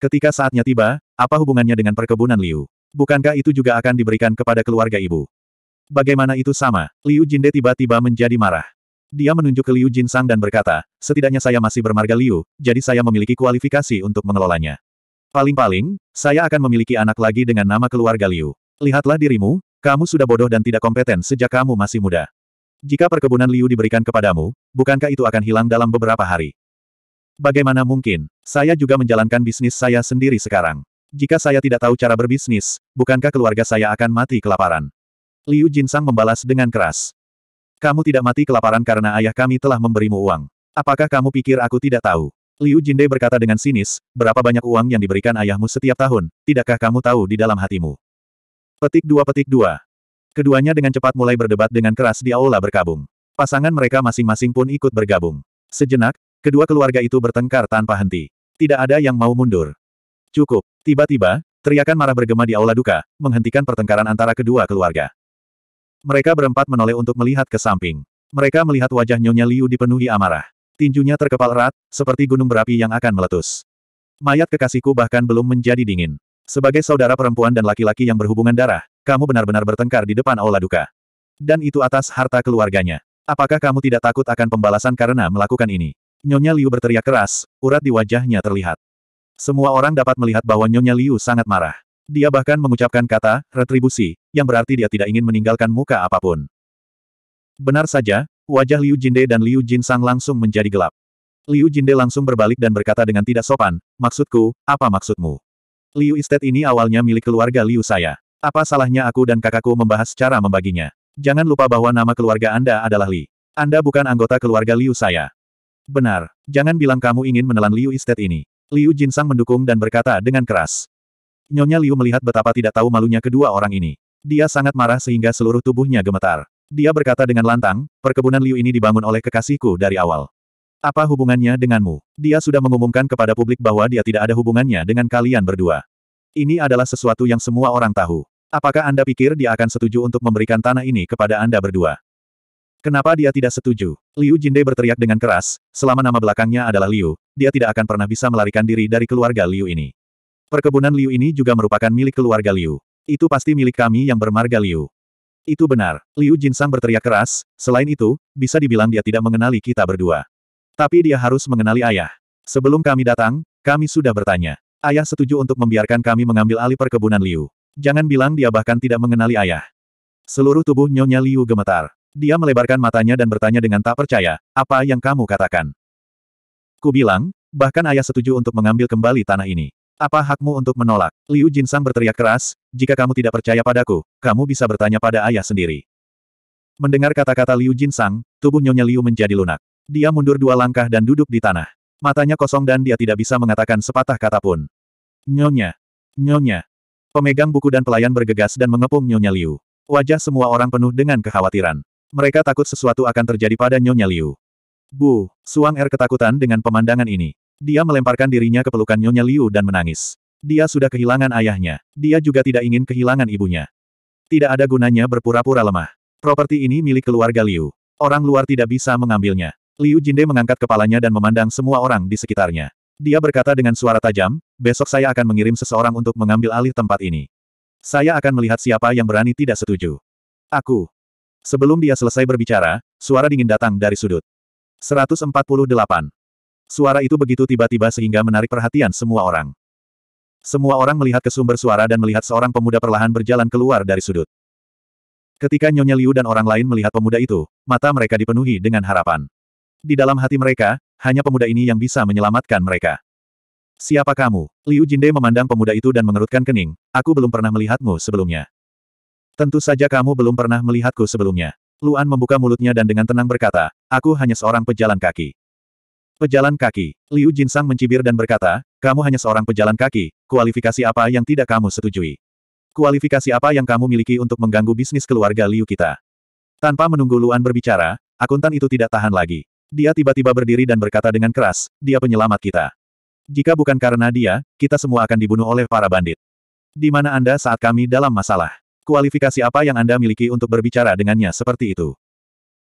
Ketika saatnya tiba, apa hubungannya dengan perkebunan Liu? Bukankah itu juga akan diberikan kepada keluarga ibu? Bagaimana itu sama? Liu Jinde tiba-tiba menjadi marah. Dia menunjuk ke Liu Jinsang dan berkata, setidaknya saya masih bermarga Liu, jadi saya memiliki kualifikasi untuk mengelolanya. Paling-paling, saya akan memiliki anak lagi dengan nama keluarga Liu. Lihatlah dirimu, kamu sudah bodoh dan tidak kompeten sejak kamu masih muda. Jika perkebunan Liu diberikan kepadamu, bukankah itu akan hilang dalam beberapa hari? Bagaimana mungkin, saya juga menjalankan bisnis saya sendiri sekarang. Jika saya tidak tahu cara berbisnis, bukankah keluarga saya akan mati kelaparan? Liu Jinsang membalas dengan keras. Kamu tidak mati kelaparan karena ayah kami telah memberimu uang. Apakah kamu pikir aku tidak tahu? Liu Jinde berkata dengan sinis, berapa banyak uang yang diberikan ayahmu setiap tahun, tidakkah kamu tahu di dalam hatimu? Petik dua petik dua. Keduanya dengan cepat mulai berdebat dengan keras di aula berkabung. Pasangan mereka masing-masing pun ikut bergabung. Sejenak, kedua keluarga itu bertengkar tanpa henti. Tidak ada yang mau mundur. Cukup. Tiba-tiba, teriakan marah bergema di aula duka, menghentikan pertengkaran antara kedua keluarga. Mereka berempat menoleh untuk melihat ke samping. Mereka melihat wajah Nyonya Liu dipenuhi amarah. Tinjunya terkepal erat, seperti gunung berapi yang akan meletus. Mayat kekasihku bahkan belum menjadi dingin. Sebagai saudara perempuan dan laki-laki yang berhubungan darah, kamu benar-benar bertengkar di depan Aula Duka. Dan itu atas harta keluarganya. Apakah kamu tidak takut akan pembalasan karena melakukan ini? Nyonya Liu berteriak keras, urat di wajahnya terlihat. Semua orang dapat melihat bahwa Nyonya Liu sangat marah. Dia bahkan mengucapkan kata, retribusi, yang berarti dia tidak ingin meninggalkan muka apapun. Benar saja, wajah Liu Jinde dan Liu Jin Sang langsung menjadi gelap. Liu Jinde langsung berbalik dan berkata dengan tidak sopan, maksudku, apa maksudmu? Liu Estate ini awalnya milik keluarga Liu saya. Apa salahnya aku dan kakakku membahas cara membaginya? Jangan lupa bahwa nama keluarga Anda adalah Li. Anda bukan anggota keluarga Liu saya. Benar, jangan bilang kamu ingin menelan Liu Estate ini. Liu Jinsang mendukung dan berkata dengan keras. Nyonya Liu melihat betapa tidak tahu malunya kedua orang ini. Dia sangat marah sehingga seluruh tubuhnya gemetar. Dia berkata dengan lantang, perkebunan Liu ini dibangun oleh kekasihku dari awal. Apa hubungannya denganmu? Dia sudah mengumumkan kepada publik bahwa dia tidak ada hubungannya dengan kalian berdua. Ini adalah sesuatu yang semua orang tahu. Apakah Anda pikir dia akan setuju untuk memberikan tanah ini kepada Anda berdua? Kenapa dia tidak setuju? Liu Jinde berteriak dengan keras, selama nama belakangnya adalah Liu, dia tidak akan pernah bisa melarikan diri dari keluarga Liu ini. Perkebunan Liu ini juga merupakan milik keluarga Liu. Itu pasti milik kami yang bermarga Liu. Itu benar. Liu Jinsang berteriak keras, selain itu, bisa dibilang dia tidak mengenali kita berdua. Tapi dia harus mengenali ayah. Sebelum kami datang, kami sudah bertanya. Ayah setuju untuk membiarkan kami mengambil alih perkebunan Liu. Jangan bilang dia bahkan tidak mengenali ayah. Seluruh tubuh Nyonya Liu gemetar. Dia melebarkan matanya dan bertanya dengan tak percaya, apa yang kamu katakan? Ku bilang, bahkan ayah setuju untuk mengambil kembali tanah ini. Apa hakmu untuk menolak? Liu Jinsang berteriak keras, jika kamu tidak percaya padaku, kamu bisa bertanya pada ayah sendiri. Mendengar kata-kata Liu Jinsang, tubuh Nyonya Liu menjadi lunak. Dia mundur dua langkah dan duduk di tanah. Matanya kosong dan dia tidak bisa mengatakan sepatah kata pun. Nyonya. Nyonya. Pemegang buku dan pelayan bergegas dan mengepung Nyonya Liu. Wajah semua orang penuh dengan kekhawatiran. Mereka takut sesuatu akan terjadi pada Nyonya Liu. Bu, Suang Er ketakutan dengan pemandangan ini. Dia melemparkan dirinya ke pelukan Nyonya Liu dan menangis. Dia sudah kehilangan ayahnya. Dia juga tidak ingin kehilangan ibunya. Tidak ada gunanya berpura-pura lemah. Properti ini milik keluarga Liu. Orang luar tidak bisa mengambilnya. Liu Jinde mengangkat kepalanya dan memandang semua orang di sekitarnya. Dia berkata dengan suara tajam, besok saya akan mengirim seseorang untuk mengambil alih tempat ini. Saya akan melihat siapa yang berani tidak setuju. Aku. Sebelum dia selesai berbicara, suara dingin datang dari sudut. 148. Suara itu begitu tiba-tiba sehingga menarik perhatian semua orang. Semua orang melihat ke sumber suara dan melihat seorang pemuda perlahan berjalan keluar dari sudut. Ketika Nyonya Liu dan orang lain melihat pemuda itu, mata mereka dipenuhi dengan harapan. Di dalam hati mereka, hanya pemuda ini yang bisa menyelamatkan mereka. Siapa kamu? Liu Jinde memandang pemuda itu dan mengerutkan kening, aku belum pernah melihatmu sebelumnya. Tentu saja kamu belum pernah melihatku sebelumnya. Luan membuka mulutnya dan dengan tenang berkata, aku hanya seorang pejalan kaki. Pejalan kaki. Liu Jinsang mencibir dan berkata, kamu hanya seorang pejalan kaki, kualifikasi apa yang tidak kamu setujui? Kualifikasi apa yang kamu miliki untuk mengganggu bisnis keluarga Liu kita? Tanpa menunggu Luan berbicara, akuntan itu tidak tahan lagi. Dia tiba-tiba berdiri dan berkata dengan keras, dia penyelamat kita. Jika bukan karena dia, kita semua akan dibunuh oleh para bandit. Di mana Anda saat kami dalam masalah? Kualifikasi apa yang Anda miliki untuk berbicara dengannya seperti itu?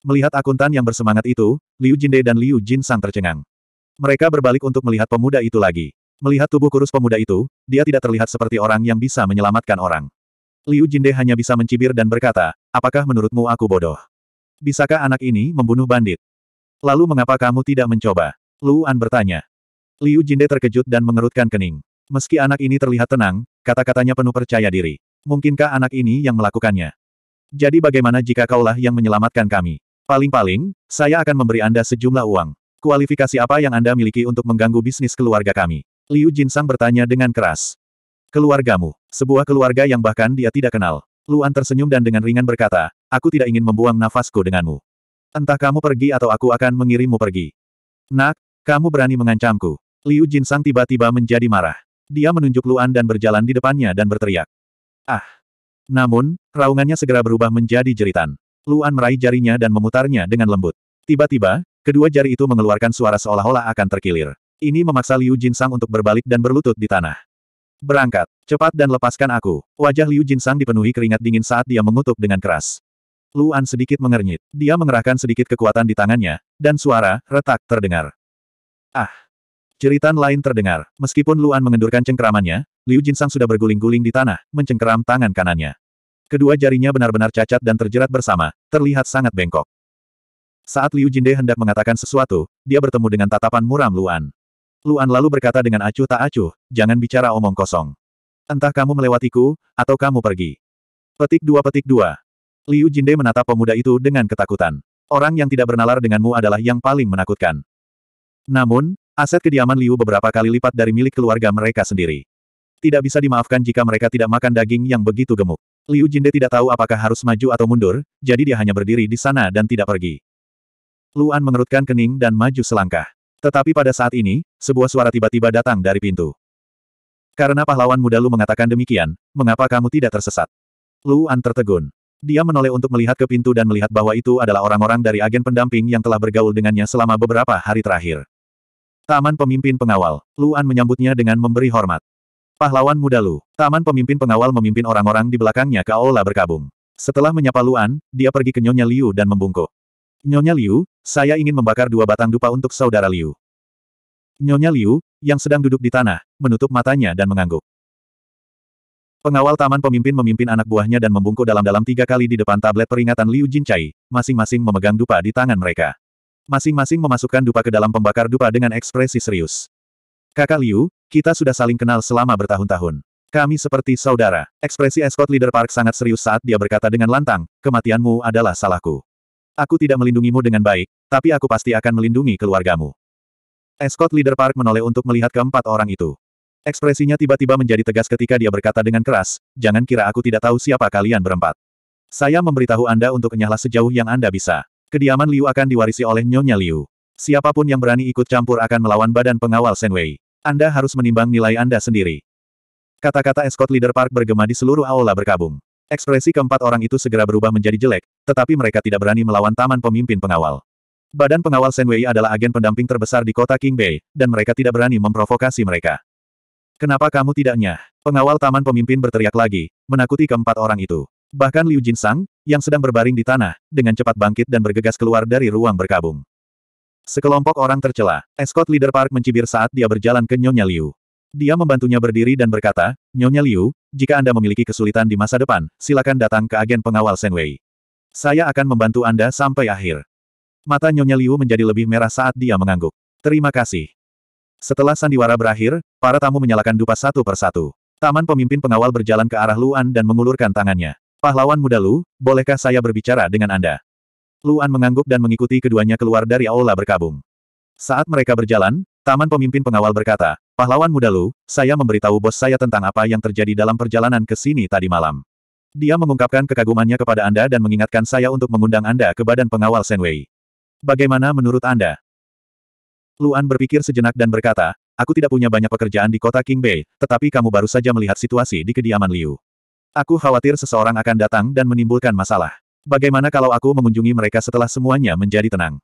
Melihat akuntan yang bersemangat itu, Liu Jinde dan Liu Jin Sang tercengang. Mereka berbalik untuk melihat pemuda itu lagi. Melihat tubuh kurus pemuda itu, dia tidak terlihat seperti orang yang bisa menyelamatkan orang. Liu Jinde hanya bisa mencibir dan berkata, apakah menurutmu aku bodoh? Bisakah anak ini membunuh bandit? Lalu mengapa kamu tidak mencoba? Luan bertanya. Liu Jinde terkejut dan mengerutkan kening. Meski anak ini terlihat tenang, kata-katanya penuh percaya diri. Mungkinkah anak ini yang melakukannya? Jadi bagaimana jika kaulah yang menyelamatkan kami? Paling-paling, saya akan memberi Anda sejumlah uang. Kualifikasi apa yang Anda miliki untuk mengganggu bisnis keluarga kami? Liu Jinsang bertanya dengan keras. Keluargamu, sebuah keluarga yang bahkan dia tidak kenal. Luan tersenyum dan dengan ringan berkata, aku tidak ingin membuang nafasku denganmu. Entah kamu pergi atau aku akan mengirimmu pergi. Nak, kamu berani mengancamku. Liu Jinsang tiba-tiba menjadi marah. Dia menunjuk Luan dan berjalan di depannya dan berteriak. Ah! Namun, raungannya segera berubah menjadi jeritan. Luan meraih jarinya dan memutarnya dengan lembut. Tiba-tiba, kedua jari itu mengeluarkan suara seolah-olah akan terkilir. Ini memaksa Liu Jinsang untuk berbalik dan berlutut di tanah. Berangkat, cepat dan lepaskan aku. Wajah Liu Jinsang dipenuhi keringat dingin saat dia mengutuk dengan keras. Luan sedikit mengernyit. Dia mengerahkan sedikit kekuatan di tangannya, dan suara, retak, terdengar. Ah! Jeritan lain terdengar. Meskipun Luan mengendurkan cengkeramannya, Liu Jinsang sudah berguling-guling di tanah, mencengkeram tangan kanannya. Kedua jarinya benar-benar cacat dan terjerat bersama, terlihat sangat bengkok. Saat Liu Jinde hendak mengatakan sesuatu, dia bertemu dengan tatapan muram Luan. Luan lalu berkata dengan acuh tak acuh, jangan bicara omong kosong. Entah kamu melewatiku, atau kamu pergi. Petik dua petik dua. Liu Jinde menatap pemuda itu dengan ketakutan. Orang yang tidak bernalar denganmu adalah yang paling menakutkan. Namun, aset kediaman Liu beberapa kali lipat dari milik keluarga mereka sendiri. Tidak bisa dimaafkan jika mereka tidak makan daging yang begitu gemuk. Liu Jinde tidak tahu apakah harus maju atau mundur, jadi dia hanya berdiri di sana dan tidak pergi. Luan mengerutkan kening dan maju selangkah. Tetapi pada saat ini, sebuah suara tiba-tiba datang dari pintu. Karena pahlawan muda Lu mengatakan demikian, mengapa kamu tidak tersesat? Luan tertegun. Dia menoleh untuk melihat ke pintu dan melihat bahwa itu adalah orang-orang dari agen pendamping yang telah bergaul dengannya selama beberapa hari terakhir. Taman Pemimpin Pengawal, Luan menyambutnya dengan memberi hormat. Pahlawan muda Lu. Taman pemimpin pengawal memimpin orang-orang di belakangnya ke aula berkabung. Setelah menyapa Luan, dia pergi ke Nyonya Liu dan membungkuk. Nyonya Liu, saya ingin membakar dua batang dupa untuk saudara Liu. Nyonya Liu, yang sedang duduk di tanah, menutup matanya dan mengangguk. Pengawal taman pemimpin memimpin anak buahnya dan membungkuk dalam-dalam tiga kali di depan tablet peringatan Liu Jincai, masing-masing memegang dupa di tangan mereka. Masing-masing memasukkan dupa ke dalam pembakar dupa dengan ekspresi serius. Kakak Liu, kita sudah saling kenal selama bertahun-tahun. Kami seperti saudara. Ekspresi escort leader Park sangat serius saat dia berkata dengan lantang, kematianmu adalah salahku. Aku tidak melindungimu dengan baik, tapi aku pasti akan melindungi keluargamu. Escort leader Park menoleh untuk melihat keempat orang itu. Ekspresinya tiba-tiba menjadi tegas ketika dia berkata dengan keras, jangan kira aku tidak tahu siapa kalian berempat. Saya memberitahu Anda untuk menyalah sejauh yang Anda bisa. Kediaman Liu akan diwarisi oleh Nyonya Liu. Siapapun yang berani ikut campur akan melawan badan pengawal Senwei. Anda harus menimbang nilai Anda sendiri. Kata-kata escort leader park bergema di seluruh aula berkabung. Ekspresi keempat orang itu segera berubah menjadi jelek, tetapi mereka tidak berani melawan taman pemimpin pengawal. Badan pengawal Senwei adalah agen pendamping terbesar di kota King Bay, dan mereka tidak berani memprovokasi mereka. Kenapa kamu tidaknya? Pengawal taman pemimpin berteriak lagi, menakuti keempat orang itu. Bahkan Liu Jin Sang, yang sedang berbaring di tanah, dengan cepat bangkit dan bergegas keluar dari ruang berkabung. Sekelompok orang tercela. Escort leader Park mencibir saat dia berjalan ke Nyonya Liu. Dia membantunya berdiri dan berkata, Nyonya Liu, jika Anda memiliki kesulitan di masa depan, silakan datang ke agen pengawal Senwei. Saya akan membantu Anda sampai akhir. Mata Nyonya Liu menjadi lebih merah saat dia mengangguk. Terima kasih. Setelah sandiwara berakhir, para tamu menyalakan dupa satu persatu. Taman pemimpin pengawal berjalan ke arah Luan dan mengulurkan tangannya. Pahlawan muda Lu, bolehkah saya berbicara dengan Anda? Luan mengangguk dan mengikuti keduanya keluar dari aula berkabung. Saat mereka berjalan, taman pemimpin pengawal berkata, Pahlawan muda Lu, saya memberitahu bos saya tentang apa yang terjadi dalam perjalanan ke sini tadi malam. Dia mengungkapkan kekagumannya kepada Anda dan mengingatkan saya untuk mengundang Anda ke badan pengawal Senwei. Bagaimana menurut Anda? Luan berpikir sejenak dan berkata, Aku tidak punya banyak pekerjaan di kota King Bay, tetapi kamu baru saja melihat situasi di kediaman Liu. Aku khawatir seseorang akan datang dan menimbulkan masalah. Bagaimana kalau aku mengunjungi mereka setelah semuanya menjadi tenang?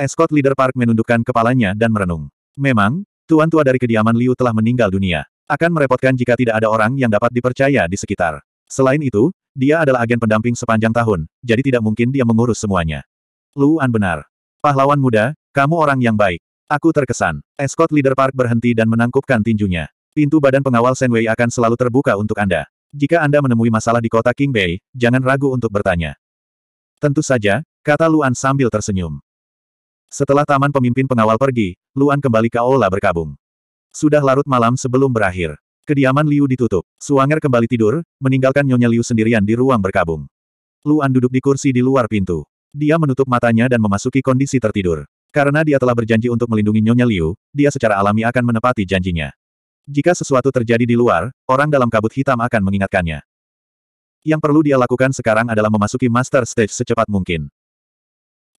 Escort leader Park menundukkan kepalanya dan merenung. Memang, tuan tua dari kediaman Liu telah meninggal dunia. Akan merepotkan jika tidak ada orang yang dapat dipercaya di sekitar. Selain itu, dia adalah agen pendamping sepanjang tahun, jadi tidak mungkin dia mengurus semuanya. Luan benar. Pahlawan muda, kamu orang yang baik. Aku terkesan. Escort leader Park berhenti dan menangkupkan tinjunya. Pintu badan pengawal Senwei akan selalu terbuka untuk Anda. Jika Anda menemui masalah di kota King Bay, jangan ragu untuk bertanya. Tentu saja, kata Luan sambil tersenyum. Setelah taman pemimpin pengawal pergi, Luan kembali ke aula berkabung. Sudah larut malam sebelum berakhir. Kediaman Liu ditutup. Suanger kembali tidur, meninggalkan Nyonya Liu sendirian di ruang berkabung. Luan duduk di kursi di luar pintu. Dia menutup matanya dan memasuki kondisi tertidur. Karena dia telah berjanji untuk melindungi Nyonya Liu, dia secara alami akan menepati janjinya. Jika sesuatu terjadi di luar, orang dalam kabut hitam akan mengingatkannya. Yang perlu dia lakukan sekarang adalah memasuki Master Stage secepat mungkin.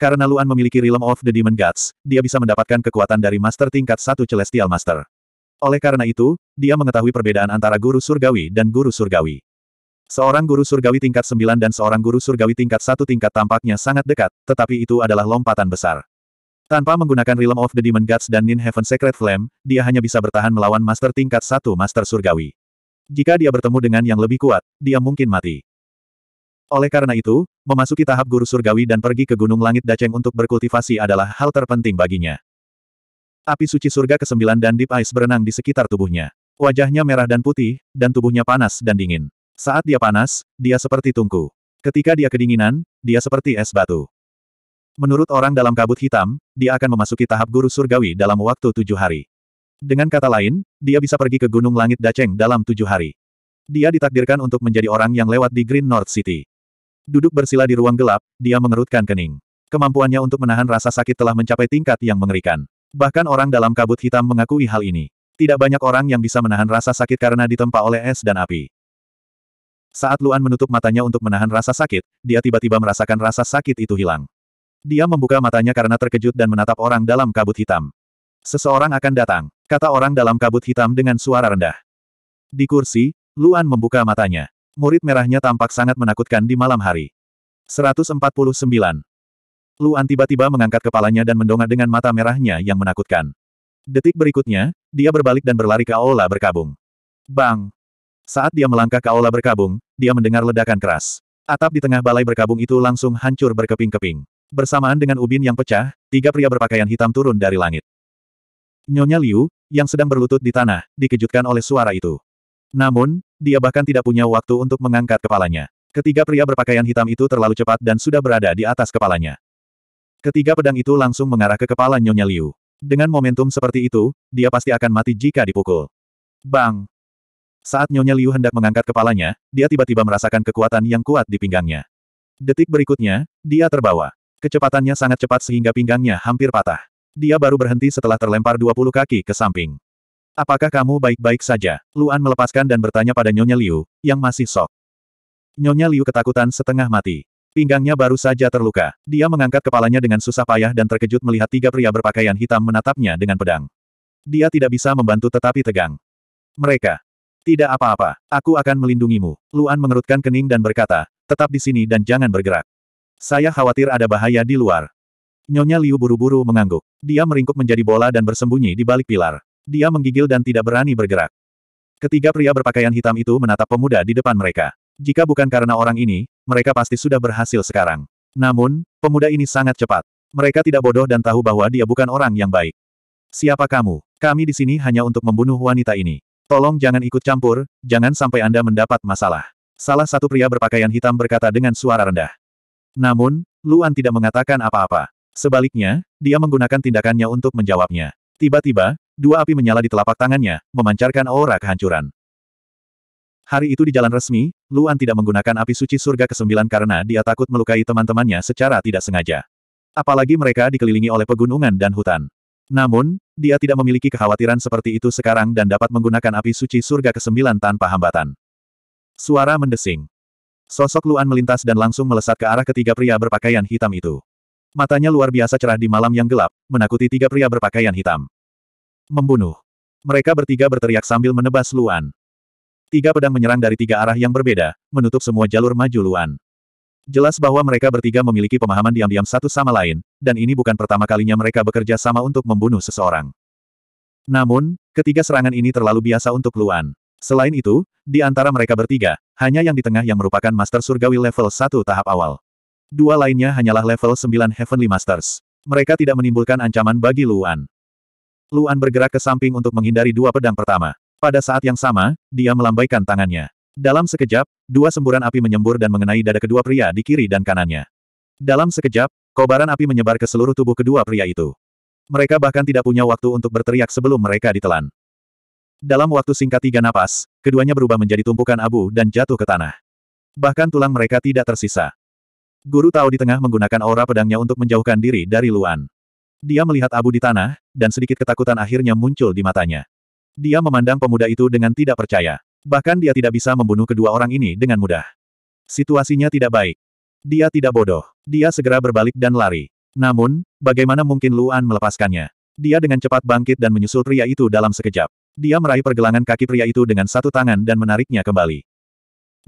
Karena Luan memiliki Realm of the Demon Gods, dia bisa mendapatkan kekuatan dari Master tingkat 1 Celestial Master. Oleh karena itu, dia mengetahui perbedaan antara Guru Surgawi dan Guru Surgawi. Seorang Guru Surgawi tingkat 9 dan seorang Guru Surgawi tingkat 1 tingkat tampaknya sangat dekat, tetapi itu adalah lompatan besar. Tanpa menggunakan Realm of the Demon Gods dan Nin Heaven Secret Flame, dia hanya bisa bertahan melawan Master tingkat 1 Master Surgawi. Jika dia bertemu dengan yang lebih kuat, dia mungkin mati. Oleh karena itu, memasuki tahap guru surgawi dan pergi ke Gunung Langit Daceng untuk berkultivasi adalah hal terpenting baginya. Api suci surga ke-9 dan Deep Ice berenang di sekitar tubuhnya. Wajahnya merah dan putih, dan tubuhnya panas dan dingin. Saat dia panas, dia seperti tungku. Ketika dia kedinginan, dia seperti es batu. Menurut orang dalam kabut hitam, dia akan memasuki tahap guru surgawi dalam waktu tujuh hari. Dengan kata lain, dia bisa pergi ke Gunung Langit Daceng dalam tujuh hari. Dia ditakdirkan untuk menjadi orang yang lewat di Green North City. Duduk bersila di ruang gelap, dia mengerutkan kening. Kemampuannya untuk menahan rasa sakit telah mencapai tingkat yang mengerikan. Bahkan orang dalam kabut hitam mengakui hal ini. Tidak banyak orang yang bisa menahan rasa sakit karena ditempa oleh es dan api. Saat Luan menutup matanya untuk menahan rasa sakit, dia tiba-tiba merasakan rasa sakit itu hilang. Dia membuka matanya karena terkejut dan menatap orang dalam kabut hitam. Seseorang akan datang, kata orang dalam kabut hitam dengan suara rendah. Di kursi, Luan membuka matanya. Murid merahnya tampak sangat menakutkan di malam hari. 149. Luan tiba-tiba mengangkat kepalanya dan mendongak dengan mata merahnya yang menakutkan. Detik berikutnya, dia berbalik dan berlari ke aula berkabung. Bang! Saat dia melangkah ke aula berkabung, dia mendengar ledakan keras. Atap di tengah balai berkabung itu langsung hancur berkeping-keping. Bersamaan dengan ubin yang pecah, tiga pria berpakaian hitam turun dari langit. Nyonya Liu, yang sedang berlutut di tanah, dikejutkan oleh suara itu. Namun, dia bahkan tidak punya waktu untuk mengangkat kepalanya. Ketiga pria berpakaian hitam itu terlalu cepat dan sudah berada di atas kepalanya. Ketiga pedang itu langsung mengarah ke kepala Nyonya Liu. Dengan momentum seperti itu, dia pasti akan mati jika dipukul. Bang! Saat Nyonya Liu hendak mengangkat kepalanya, dia tiba-tiba merasakan kekuatan yang kuat di pinggangnya. Detik berikutnya, dia terbawa. Kecepatannya sangat cepat sehingga pinggangnya hampir patah. Dia baru berhenti setelah terlempar 20 kaki ke samping. Apakah kamu baik-baik saja? Luan melepaskan dan bertanya pada Nyonya Liu, yang masih sok. Nyonya Liu ketakutan setengah mati. Pinggangnya baru saja terluka. Dia mengangkat kepalanya dengan susah payah dan terkejut melihat tiga pria berpakaian hitam menatapnya dengan pedang. Dia tidak bisa membantu tetapi tegang. Mereka. Tidak apa-apa, aku akan melindungimu. Luan mengerutkan kening dan berkata, tetap di sini dan jangan bergerak. Saya khawatir ada bahaya di luar. Nyonya Liu buru-buru mengangguk. Dia meringkuk menjadi bola dan bersembunyi di balik pilar. Dia menggigil dan tidak berani bergerak. Ketiga pria berpakaian hitam itu menatap pemuda di depan mereka. Jika bukan karena orang ini, mereka pasti sudah berhasil sekarang. Namun, pemuda ini sangat cepat. Mereka tidak bodoh dan tahu bahwa dia bukan orang yang baik. Siapa kamu? Kami di sini hanya untuk membunuh wanita ini. Tolong jangan ikut campur, jangan sampai Anda mendapat masalah. Salah satu pria berpakaian hitam berkata dengan suara rendah. Namun, Luan tidak mengatakan apa-apa. Sebaliknya, dia menggunakan tindakannya untuk menjawabnya. Tiba-tiba, dua api menyala di telapak tangannya, memancarkan aura kehancuran. Hari itu di jalan resmi, Luan tidak menggunakan api suci surga ke-9 karena dia takut melukai teman-temannya secara tidak sengaja. Apalagi mereka dikelilingi oleh pegunungan dan hutan. Namun, dia tidak memiliki kekhawatiran seperti itu sekarang dan dapat menggunakan api suci surga ke-9 tanpa hambatan. Suara mendesing. Sosok Luan melintas dan langsung melesat ke arah ketiga pria berpakaian hitam itu. Matanya luar biasa cerah di malam yang gelap, menakuti tiga pria berpakaian hitam. Membunuh. Mereka bertiga berteriak sambil menebas Luan. Tiga pedang menyerang dari tiga arah yang berbeda, menutup semua jalur maju Luan. Jelas bahwa mereka bertiga memiliki pemahaman diam-diam satu sama lain, dan ini bukan pertama kalinya mereka bekerja sama untuk membunuh seseorang. Namun, ketiga serangan ini terlalu biasa untuk Luan. Selain itu, di antara mereka bertiga, hanya yang di tengah yang merupakan Master Surgawi level 1 tahap awal. Dua lainnya hanyalah level 9 Heavenly Masters. Mereka tidak menimbulkan ancaman bagi Luan. Luan bergerak ke samping untuk menghindari dua pedang pertama. Pada saat yang sama, dia melambaikan tangannya. Dalam sekejap, dua semburan api menyembur dan mengenai dada kedua pria di kiri dan kanannya. Dalam sekejap, kobaran api menyebar ke seluruh tubuh kedua pria itu. Mereka bahkan tidak punya waktu untuk berteriak sebelum mereka ditelan. Dalam waktu singkat tiga napas, keduanya berubah menjadi tumpukan abu dan jatuh ke tanah. Bahkan tulang mereka tidak tersisa. Guru Tao di tengah menggunakan aura pedangnya untuk menjauhkan diri dari Luan. Dia melihat abu di tanah, dan sedikit ketakutan akhirnya muncul di matanya. Dia memandang pemuda itu dengan tidak percaya. Bahkan dia tidak bisa membunuh kedua orang ini dengan mudah. Situasinya tidak baik. Dia tidak bodoh. Dia segera berbalik dan lari. Namun, bagaimana mungkin Luan melepaskannya? Dia dengan cepat bangkit dan menyusul pria itu dalam sekejap. Dia meraih pergelangan kaki pria itu dengan satu tangan dan menariknya kembali.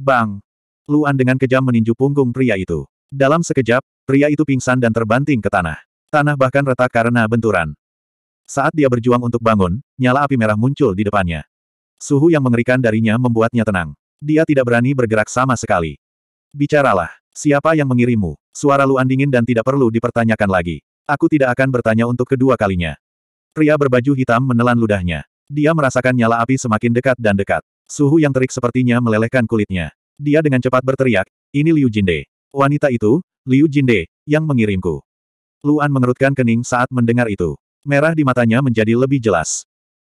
Bang! Luan dengan kejam meninju punggung pria itu. Dalam sekejap, pria itu pingsan dan terbanting ke tanah. Tanah bahkan retak karena benturan. Saat dia berjuang untuk bangun, nyala api merah muncul di depannya. Suhu yang mengerikan darinya membuatnya tenang. Dia tidak berani bergerak sama sekali. Bicaralah, siapa yang mengirimu? Suara Luan dingin dan tidak perlu dipertanyakan lagi. Aku tidak akan bertanya untuk kedua kalinya. Pria berbaju hitam menelan ludahnya. Dia merasakan nyala api semakin dekat dan dekat. Suhu yang terik sepertinya melelehkan kulitnya. Dia dengan cepat berteriak, ini Liu Jinde. Wanita itu, Liu Jinde, yang mengirimku. Luan mengerutkan kening saat mendengar itu. Merah di matanya menjadi lebih jelas.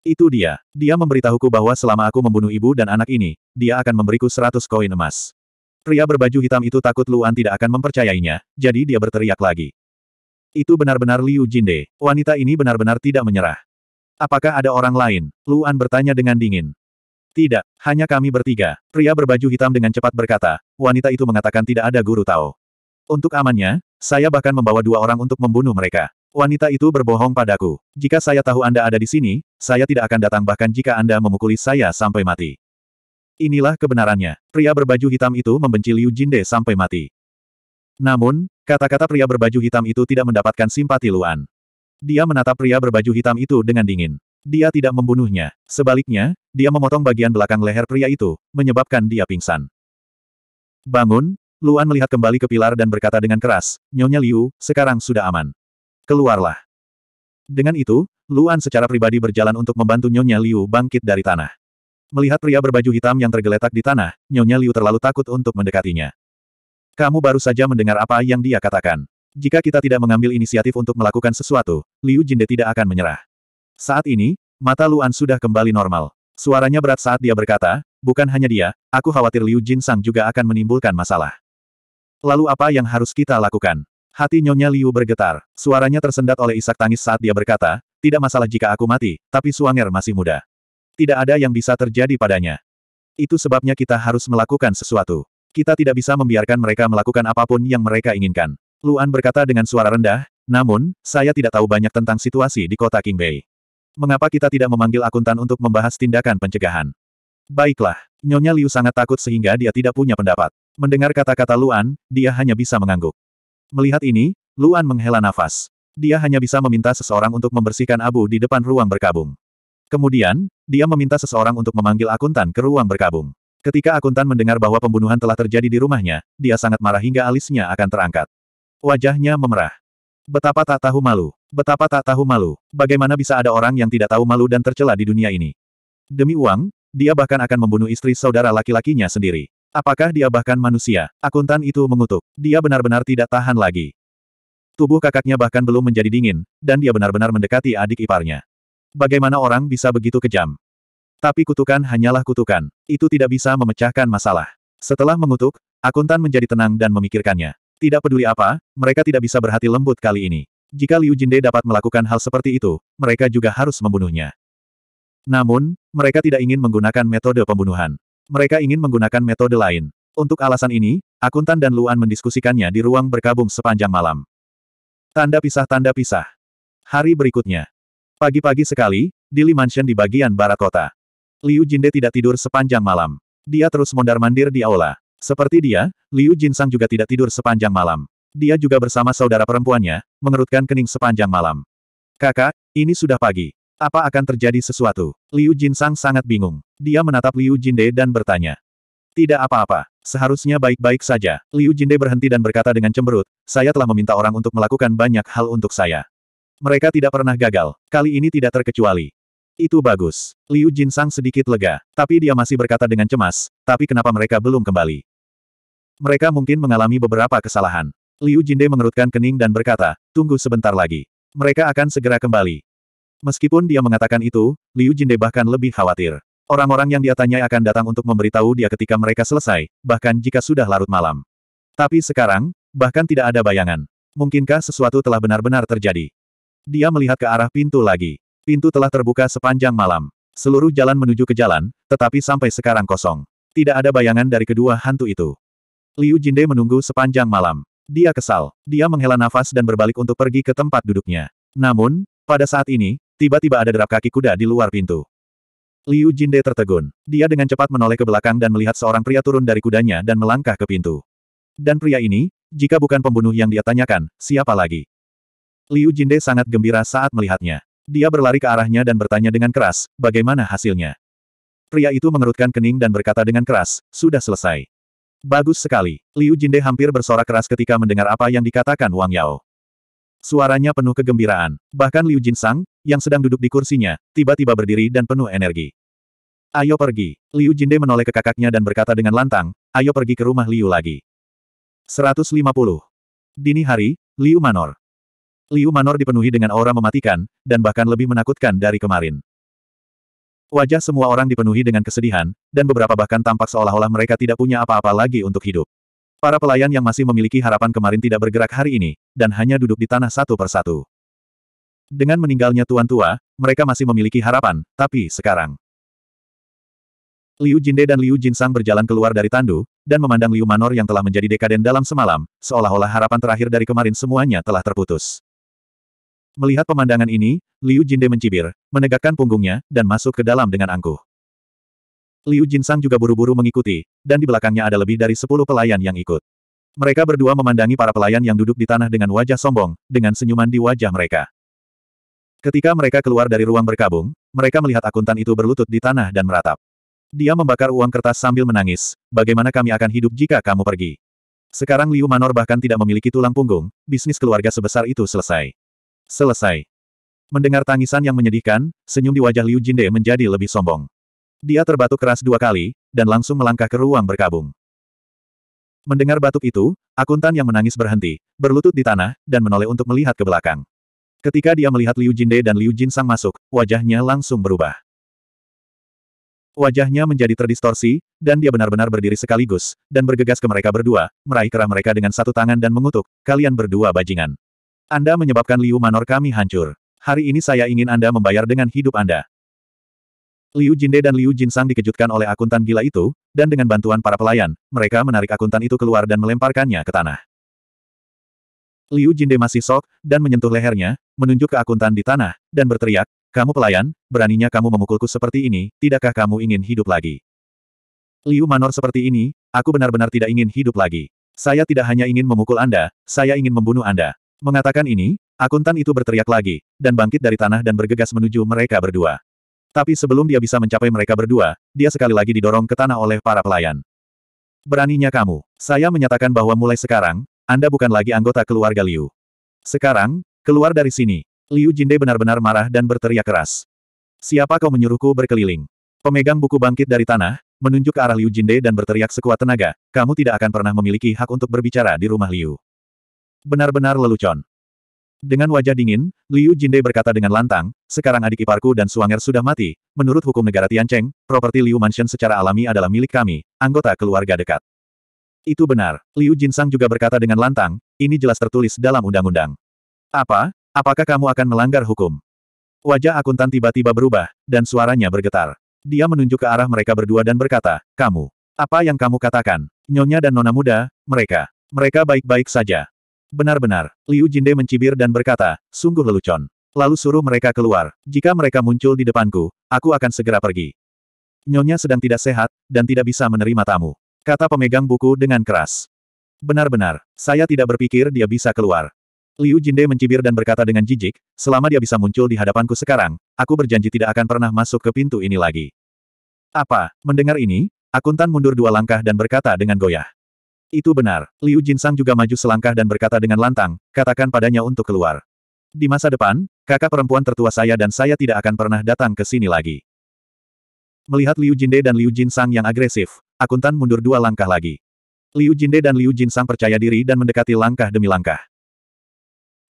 Itu dia. Dia memberitahuku bahwa selama aku membunuh ibu dan anak ini, dia akan memberiku seratus koin emas. Pria berbaju hitam itu takut Luan tidak akan mempercayainya, jadi dia berteriak lagi. Itu benar-benar Liu Jinde. Wanita ini benar-benar tidak menyerah. Apakah ada orang lain? Luan bertanya dengan dingin. Tidak, hanya kami bertiga. Pria berbaju hitam dengan cepat berkata, wanita itu mengatakan tidak ada guru tahu. Untuk amannya, saya bahkan membawa dua orang untuk membunuh mereka. Wanita itu berbohong padaku. Jika saya tahu Anda ada di sini, saya tidak akan datang bahkan jika Anda memukuli saya sampai mati. Inilah kebenarannya. Pria berbaju hitam itu membenci Liu Jinde sampai mati. Namun, kata-kata pria berbaju hitam itu tidak mendapatkan simpati Luan. Dia menatap pria berbaju hitam itu dengan dingin. Dia tidak membunuhnya. Sebaliknya, dia memotong bagian belakang leher pria itu, menyebabkan dia pingsan. Bangun, Luan melihat kembali ke pilar dan berkata dengan keras, Nyonya Liu, sekarang sudah aman. Keluarlah. Dengan itu, Luan secara pribadi berjalan untuk membantu Nyonya Liu bangkit dari tanah. Melihat pria berbaju hitam yang tergeletak di tanah, Nyonya Liu terlalu takut untuk mendekatinya. Kamu baru saja mendengar apa yang dia katakan. Jika kita tidak mengambil inisiatif untuk melakukan sesuatu, Liu Jinde tidak akan menyerah. Saat ini, mata Luan sudah kembali normal. Suaranya berat saat dia berkata, bukan hanya dia, aku khawatir Liu Jin Sang juga akan menimbulkan masalah. Lalu apa yang harus kita lakukan? Hati Nyonya Liu bergetar, suaranya tersendat oleh isak tangis saat dia berkata, tidak masalah jika aku mati, tapi Suanger masih muda. Tidak ada yang bisa terjadi padanya. Itu sebabnya kita harus melakukan sesuatu. Kita tidak bisa membiarkan mereka melakukan apapun yang mereka inginkan. Luan berkata dengan suara rendah, namun, saya tidak tahu banyak tentang situasi di kota Kingbei Mengapa kita tidak memanggil akuntan untuk membahas tindakan pencegahan? Baiklah, Nyonya Liu sangat takut sehingga dia tidak punya pendapat. Mendengar kata-kata Luan, dia hanya bisa mengangguk. Melihat ini, Luan menghela nafas. Dia hanya bisa meminta seseorang untuk membersihkan abu di depan ruang berkabung. Kemudian, dia meminta seseorang untuk memanggil akuntan ke ruang berkabung. Ketika akuntan mendengar bahwa pembunuhan telah terjadi di rumahnya, dia sangat marah hingga alisnya akan terangkat. Wajahnya memerah. Betapa tak tahu malu. Betapa tak tahu malu. Bagaimana bisa ada orang yang tidak tahu malu dan tercela di dunia ini? Demi uang, dia bahkan akan membunuh istri saudara laki-lakinya sendiri. Apakah dia bahkan manusia? Akuntan itu mengutuk. Dia benar-benar tidak tahan lagi. Tubuh kakaknya bahkan belum menjadi dingin, dan dia benar-benar mendekati adik iparnya. Bagaimana orang bisa begitu kejam? Tapi kutukan hanyalah kutukan. Itu tidak bisa memecahkan masalah. Setelah mengutuk, akuntan menjadi tenang dan memikirkannya. Tidak peduli apa, mereka tidak bisa berhati lembut kali ini. Jika Liu Jinde dapat melakukan hal seperti itu, mereka juga harus membunuhnya. Namun, mereka tidak ingin menggunakan metode pembunuhan. Mereka ingin menggunakan metode lain. Untuk alasan ini, akuntan dan Luan mendiskusikannya di ruang berkabung sepanjang malam. Tanda pisah-tanda pisah. Hari berikutnya. Pagi-pagi sekali, Dili Mansion di bagian barat kota. Liu Jinde tidak tidur sepanjang malam. Dia terus mondar-mandir di aula. Seperti dia, Liu Jinsang juga tidak tidur sepanjang malam. Dia juga bersama saudara perempuannya, mengerutkan kening sepanjang malam. Kakak, ini sudah pagi. Apa akan terjadi sesuatu? Liu Jinsang sangat bingung. Dia menatap Liu Jinde dan bertanya. Tidak apa-apa. Seharusnya baik-baik saja. Liu Jinde berhenti dan berkata dengan cemberut, saya telah meminta orang untuk melakukan banyak hal untuk saya. Mereka tidak pernah gagal. Kali ini tidak terkecuali. Itu bagus. Liu Jinsang sedikit lega, tapi dia masih berkata dengan cemas, tapi kenapa mereka belum kembali? Mereka mungkin mengalami beberapa kesalahan. Liu Jinde mengerutkan kening dan berkata, tunggu sebentar lagi. Mereka akan segera kembali. Meskipun dia mengatakan itu, Liu Jinde bahkan lebih khawatir. Orang-orang yang dia tanyai akan datang untuk memberitahu dia ketika mereka selesai, bahkan jika sudah larut malam. Tapi sekarang, bahkan tidak ada bayangan. Mungkinkah sesuatu telah benar-benar terjadi? Dia melihat ke arah pintu lagi. Pintu telah terbuka sepanjang malam. Seluruh jalan menuju ke jalan, tetapi sampai sekarang kosong. Tidak ada bayangan dari kedua hantu itu. Liu Jinde menunggu sepanjang malam. Dia kesal. Dia menghela nafas dan berbalik untuk pergi ke tempat duduknya. Namun, pada saat ini, tiba-tiba ada derap kaki kuda di luar pintu. Liu Jinde tertegun. Dia dengan cepat menoleh ke belakang dan melihat seorang pria turun dari kudanya dan melangkah ke pintu. Dan pria ini, jika bukan pembunuh yang dia tanyakan, siapa lagi? Liu Jinde sangat gembira saat melihatnya. Dia berlari ke arahnya dan bertanya dengan keras, bagaimana hasilnya? Pria itu mengerutkan kening dan berkata dengan keras, sudah selesai. Bagus sekali. Liu Jinde hampir bersorak keras ketika mendengar apa yang dikatakan Wang Yao. Suaranya penuh kegembiraan. Bahkan Liu Jin Sang, yang sedang duduk di kursinya, tiba-tiba berdiri dan penuh energi. Ayo pergi. Liu Jinde menoleh ke kakaknya dan berkata dengan lantang, ayo pergi ke rumah Liu lagi. 150. Dini hari, Liu Manor. Liu Manor dipenuhi dengan aura mematikan, dan bahkan lebih menakutkan dari kemarin. Wajah semua orang dipenuhi dengan kesedihan, dan beberapa bahkan tampak seolah-olah mereka tidak punya apa-apa lagi untuk hidup. Para pelayan yang masih memiliki harapan kemarin tidak bergerak hari ini, dan hanya duduk di tanah satu persatu. Dengan meninggalnya tuan tua, mereka masih memiliki harapan, tapi sekarang. Liu Jinde dan Liu Jinsang berjalan keluar dari tandu, dan memandang Liu Manor yang telah menjadi dekaden dalam semalam, seolah-olah harapan terakhir dari kemarin semuanya telah terputus. Melihat pemandangan ini, Liu Jinde mencibir, menegakkan punggungnya, dan masuk ke dalam dengan angkuh. Liu Jinsang juga buru-buru mengikuti, dan di belakangnya ada lebih dari sepuluh pelayan yang ikut. Mereka berdua memandangi para pelayan yang duduk di tanah dengan wajah sombong, dengan senyuman di wajah mereka. Ketika mereka keluar dari ruang berkabung, mereka melihat akuntan itu berlutut di tanah dan meratap. Dia membakar uang kertas sambil menangis, bagaimana kami akan hidup jika kamu pergi? Sekarang Liu Manor bahkan tidak memiliki tulang punggung, bisnis keluarga sebesar itu selesai. Selesai. Mendengar tangisan yang menyedihkan, senyum di wajah Liu Jinde menjadi lebih sombong. Dia terbatuk keras dua kali, dan langsung melangkah ke ruang berkabung. Mendengar batuk itu, akuntan yang menangis berhenti, berlutut di tanah, dan menoleh untuk melihat ke belakang. Ketika dia melihat Liu Jinde dan Liu Jin Sang masuk, wajahnya langsung berubah. Wajahnya menjadi terdistorsi, dan dia benar-benar berdiri sekaligus, dan bergegas ke mereka berdua, meraih kerah mereka dengan satu tangan dan mengutuk, kalian berdua bajingan. Anda menyebabkan Liu Manor kami hancur. Hari ini saya ingin Anda membayar dengan hidup Anda. Liu Jinde dan Liu Jinsang dikejutkan oleh akuntan gila itu, dan dengan bantuan para pelayan, mereka menarik akuntan itu keluar dan melemparkannya ke tanah. Liu Jinde masih sok, dan menyentuh lehernya, menunjuk ke akuntan di tanah, dan berteriak, Kamu pelayan, beraninya kamu memukulku seperti ini, tidakkah kamu ingin hidup lagi? Liu Manor seperti ini, aku benar-benar tidak ingin hidup lagi. Saya tidak hanya ingin memukul Anda, saya ingin membunuh Anda. Mengatakan ini, akuntan itu berteriak lagi, dan bangkit dari tanah dan bergegas menuju mereka berdua. Tapi sebelum dia bisa mencapai mereka berdua, dia sekali lagi didorong ke tanah oleh para pelayan. Beraninya kamu, saya menyatakan bahwa mulai sekarang, Anda bukan lagi anggota keluarga Liu. Sekarang, keluar dari sini. Liu Jinde benar-benar marah dan berteriak keras. Siapa kau menyuruhku berkeliling? Pemegang buku bangkit dari tanah, menunjuk ke arah Liu Jinde dan berteriak sekuat tenaga, kamu tidak akan pernah memiliki hak untuk berbicara di rumah Liu. Benar-benar lelucon. Dengan wajah dingin, Liu Jinde berkata dengan lantang, sekarang adik iparku dan Suanger sudah mati, menurut hukum negara Tiancheng, properti Liu Mansion secara alami adalah milik kami, anggota keluarga dekat. Itu benar, Liu Jinsang juga berkata dengan lantang, ini jelas tertulis dalam undang-undang. Apa? Apakah kamu akan melanggar hukum? Wajah akuntan tiba-tiba berubah, dan suaranya bergetar. Dia menunjuk ke arah mereka berdua dan berkata, kamu. Apa yang kamu katakan? Nyonya dan nona muda, mereka. Mereka baik-baik saja. Benar-benar, Liu Jinde mencibir dan berkata, sungguh lelucon. Lalu suruh mereka keluar, jika mereka muncul di depanku, aku akan segera pergi. Nyonya sedang tidak sehat, dan tidak bisa menerima tamu. Kata pemegang buku dengan keras. Benar-benar, saya tidak berpikir dia bisa keluar. Liu Jinde mencibir dan berkata dengan jijik, selama dia bisa muncul di hadapanku sekarang, aku berjanji tidak akan pernah masuk ke pintu ini lagi. Apa, mendengar ini, akuntan mundur dua langkah dan berkata dengan goyah. Itu benar. Liu Jinsang juga maju selangkah dan berkata dengan lantang, katakan padanya untuk keluar. Di masa depan, kakak perempuan tertua saya dan saya tidak akan pernah datang ke sini lagi. Melihat Liu Jinde dan Liu Jinsang yang agresif, akuntan mundur dua langkah lagi. Liu Jinde dan Liu Jinsang percaya diri dan mendekati langkah demi langkah.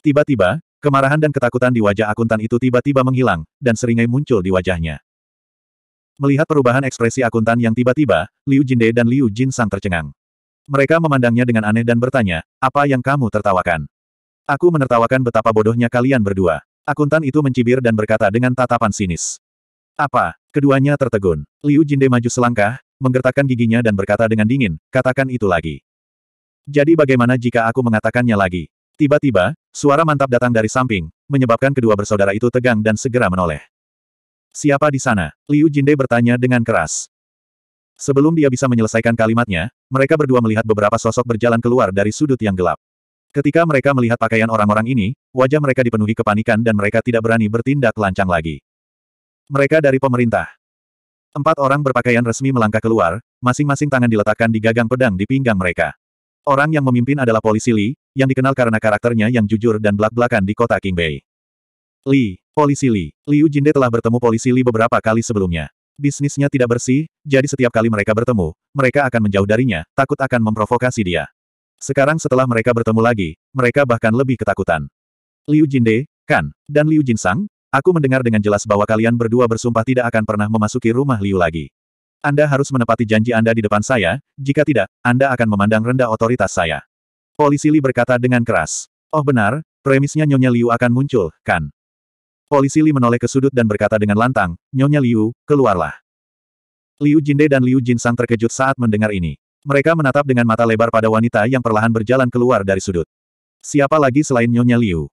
Tiba-tiba, kemarahan dan ketakutan di wajah akuntan itu tiba-tiba menghilang, dan seringai muncul di wajahnya. Melihat perubahan ekspresi akuntan yang tiba-tiba, Liu Jinde dan Liu Jinsang tercengang. Mereka memandangnya dengan aneh dan bertanya, apa yang kamu tertawakan? Aku menertawakan betapa bodohnya kalian berdua. Akuntan itu mencibir dan berkata dengan tatapan sinis. Apa? Keduanya tertegun. Liu Jinde maju selangkah, menggertakkan giginya dan berkata dengan dingin, katakan itu lagi. Jadi bagaimana jika aku mengatakannya lagi? Tiba-tiba, suara mantap datang dari samping, menyebabkan kedua bersaudara itu tegang dan segera menoleh. Siapa di sana? Liu Jinde bertanya dengan keras. Sebelum dia bisa menyelesaikan kalimatnya, mereka berdua melihat beberapa sosok berjalan keluar dari sudut yang gelap. Ketika mereka melihat pakaian orang-orang ini, wajah mereka dipenuhi kepanikan dan mereka tidak berani bertindak lancang lagi. Mereka dari pemerintah. Empat orang berpakaian resmi melangkah keluar, masing-masing tangan diletakkan di gagang pedang di pinggang mereka. Orang yang memimpin adalah polisi Li, yang dikenal karena karakternya yang jujur dan belak-belakan di kota King Bay. Li, polisi Li, Liu Jinde telah bertemu polisi Li beberapa kali sebelumnya. Bisnisnya tidak bersih, jadi setiap kali mereka bertemu, mereka akan menjauh darinya, takut akan memprovokasi dia. Sekarang setelah mereka bertemu lagi, mereka bahkan lebih ketakutan. Liu Jinde, Kan, dan Liu Jinsang, aku mendengar dengan jelas bahwa kalian berdua bersumpah tidak akan pernah memasuki rumah Liu lagi. Anda harus menepati janji Anda di depan saya, jika tidak, Anda akan memandang rendah otoritas saya. Polisi Li berkata dengan keras. Oh benar, premisnya Nyonya Liu akan muncul, kan? Polisi Li menoleh ke sudut dan berkata dengan lantang, Nyonya Liu, keluarlah. Liu Jinde dan Liu Jinsang terkejut saat mendengar ini. Mereka menatap dengan mata lebar pada wanita yang perlahan berjalan keluar dari sudut. Siapa lagi selain Nyonya Liu?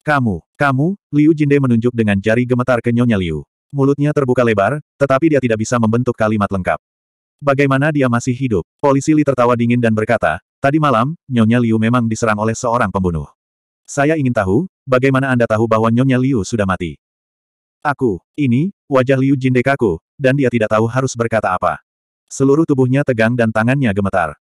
Kamu, kamu, Liu Jinde menunjuk dengan jari gemetar ke Nyonya Liu. Mulutnya terbuka lebar, tetapi dia tidak bisa membentuk kalimat lengkap. Bagaimana dia masih hidup? Polisi Li tertawa dingin dan berkata, tadi malam, Nyonya Liu memang diserang oleh seorang pembunuh. Saya ingin tahu, bagaimana Anda tahu bahwa Nyonya Liu sudah mati? Aku, ini, wajah Liu Jin dekaku, dan dia tidak tahu harus berkata apa. Seluruh tubuhnya tegang dan tangannya gemetar.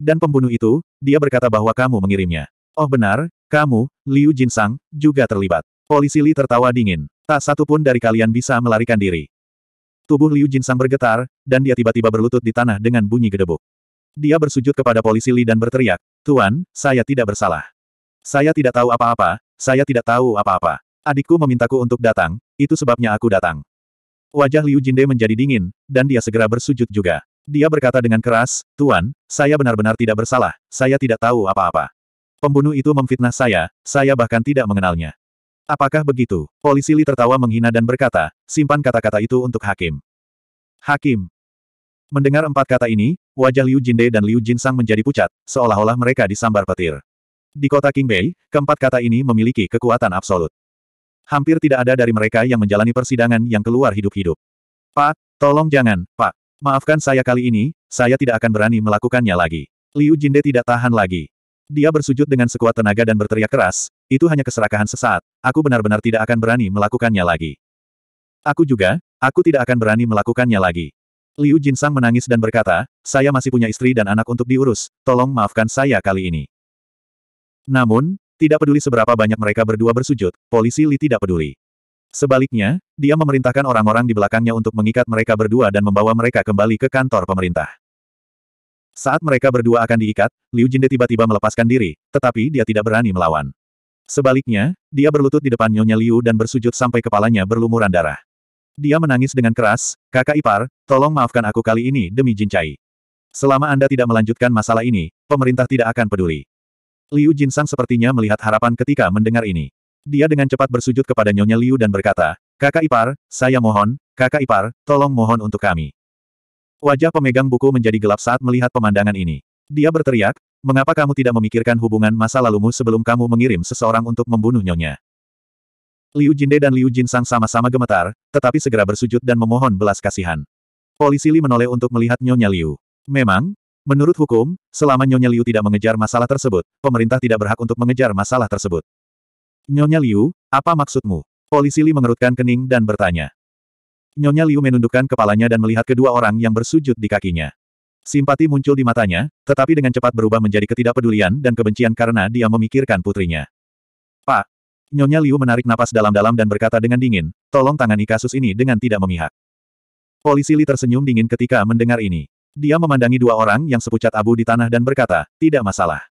Dan pembunuh itu, dia berkata bahwa kamu mengirimnya. Oh benar, kamu, Liu Jin Sang, juga terlibat. Polisi Li tertawa dingin. Tak satu pun dari kalian bisa melarikan diri. Tubuh Liu Jin Sang bergetar, dan dia tiba-tiba berlutut di tanah dengan bunyi gedebuk. Dia bersujud kepada polisi Li dan berteriak, Tuan, saya tidak bersalah. Saya tidak tahu apa-apa, saya tidak tahu apa-apa. Adikku memintaku untuk datang, itu sebabnya aku datang. Wajah Liu Jinde menjadi dingin, dan dia segera bersujud juga. Dia berkata dengan keras, Tuan, saya benar-benar tidak bersalah, saya tidak tahu apa-apa. Pembunuh itu memfitnah saya, saya bahkan tidak mengenalnya. Apakah begitu? Polisi Li tertawa menghina dan berkata, simpan kata-kata itu untuk hakim. Hakim, Mendengar empat kata ini, wajah Liu Jinde dan Liu Jinsang menjadi pucat, seolah-olah mereka disambar petir. Di kota Qingbei, keempat kata ini memiliki kekuatan absolut. Hampir tidak ada dari mereka yang menjalani persidangan yang keluar hidup-hidup. Pak, tolong jangan, Pak. Maafkan saya kali ini, saya tidak akan berani melakukannya lagi. Liu Jinde tidak tahan lagi. Dia bersujud dengan sekuat tenaga dan berteriak keras, itu hanya keserakahan sesaat, aku benar-benar tidak akan berani melakukannya lagi. Aku juga, aku tidak akan berani melakukannya lagi. Liu Jinsang menangis dan berkata, saya masih punya istri dan anak untuk diurus, tolong maafkan saya kali ini. Namun, tidak peduli seberapa banyak mereka berdua bersujud, polisi Li tidak peduli. Sebaliknya, dia memerintahkan orang-orang di belakangnya untuk mengikat mereka berdua dan membawa mereka kembali ke kantor pemerintah. Saat mereka berdua akan diikat, Liu Jinde tiba-tiba melepaskan diri, tetapi dia tidak berani melawan. Sebaliknya, dia berlutut di depan Nyonya Liu dan bersujud sampai kepalanya berlumuran darah. Dia menangis dengan keras, kakak ipar, tolong maafkan aku kali ini demi Jincai. Selama Anda tidak melanjutkan masalah ini, pemerintah tidak akan peduli. Liu Jinsang sepertinya melihat harapan ketika mendengar ini. Dia dengan cepat bersujud kepada Nyonya Liu dan berkata, Kakak Ipar, saya mohon, kakak Ipar, tolong mohon untuk kami. Wajah pemegang buku menjadi gelap saat melihat pemandangan ini. Dia berteriak, mengapa kamu tidak memikirkan hubungan masa lalumu sebelum kamu mengirim seseorang untuk membunuh Nyonya? Liu Jinde dan Liu Jinsang sama-sama gemetar, tetapi segera bersujud dan memohon belas kasihan. Polisi Li menoleh untuk melihat Nyonya Liu. Memang, Menurut hukum, selama Nyonya Liu tidak mengejar masalah tersebut, pemerintah tidak berhak untuk mengejar masalah tersebut. Nyonya Liu, apa maksudmu? Polisi Li mengerutkan kening dan bertanya. Nyonya Liu menundukkan kepalanya dan melihat kedua orang yang bersujud di kakinya. Simpati muncul di matanya, tetapi dengan cepat berubah menjadi ketidakpedulian dan kebencian karena dia memikirkan putrinya. Pak! Nyonya Liu menarik napas dalam-dalam dan berkata dengan dingin, tolong tangani kasus ini dengan tidak memihak. Polisi Li tersenyum dingin ketika mendengar ini. Dia memandangi dua orang yang sepucat abu di tanah dan berkata, tidak masalah.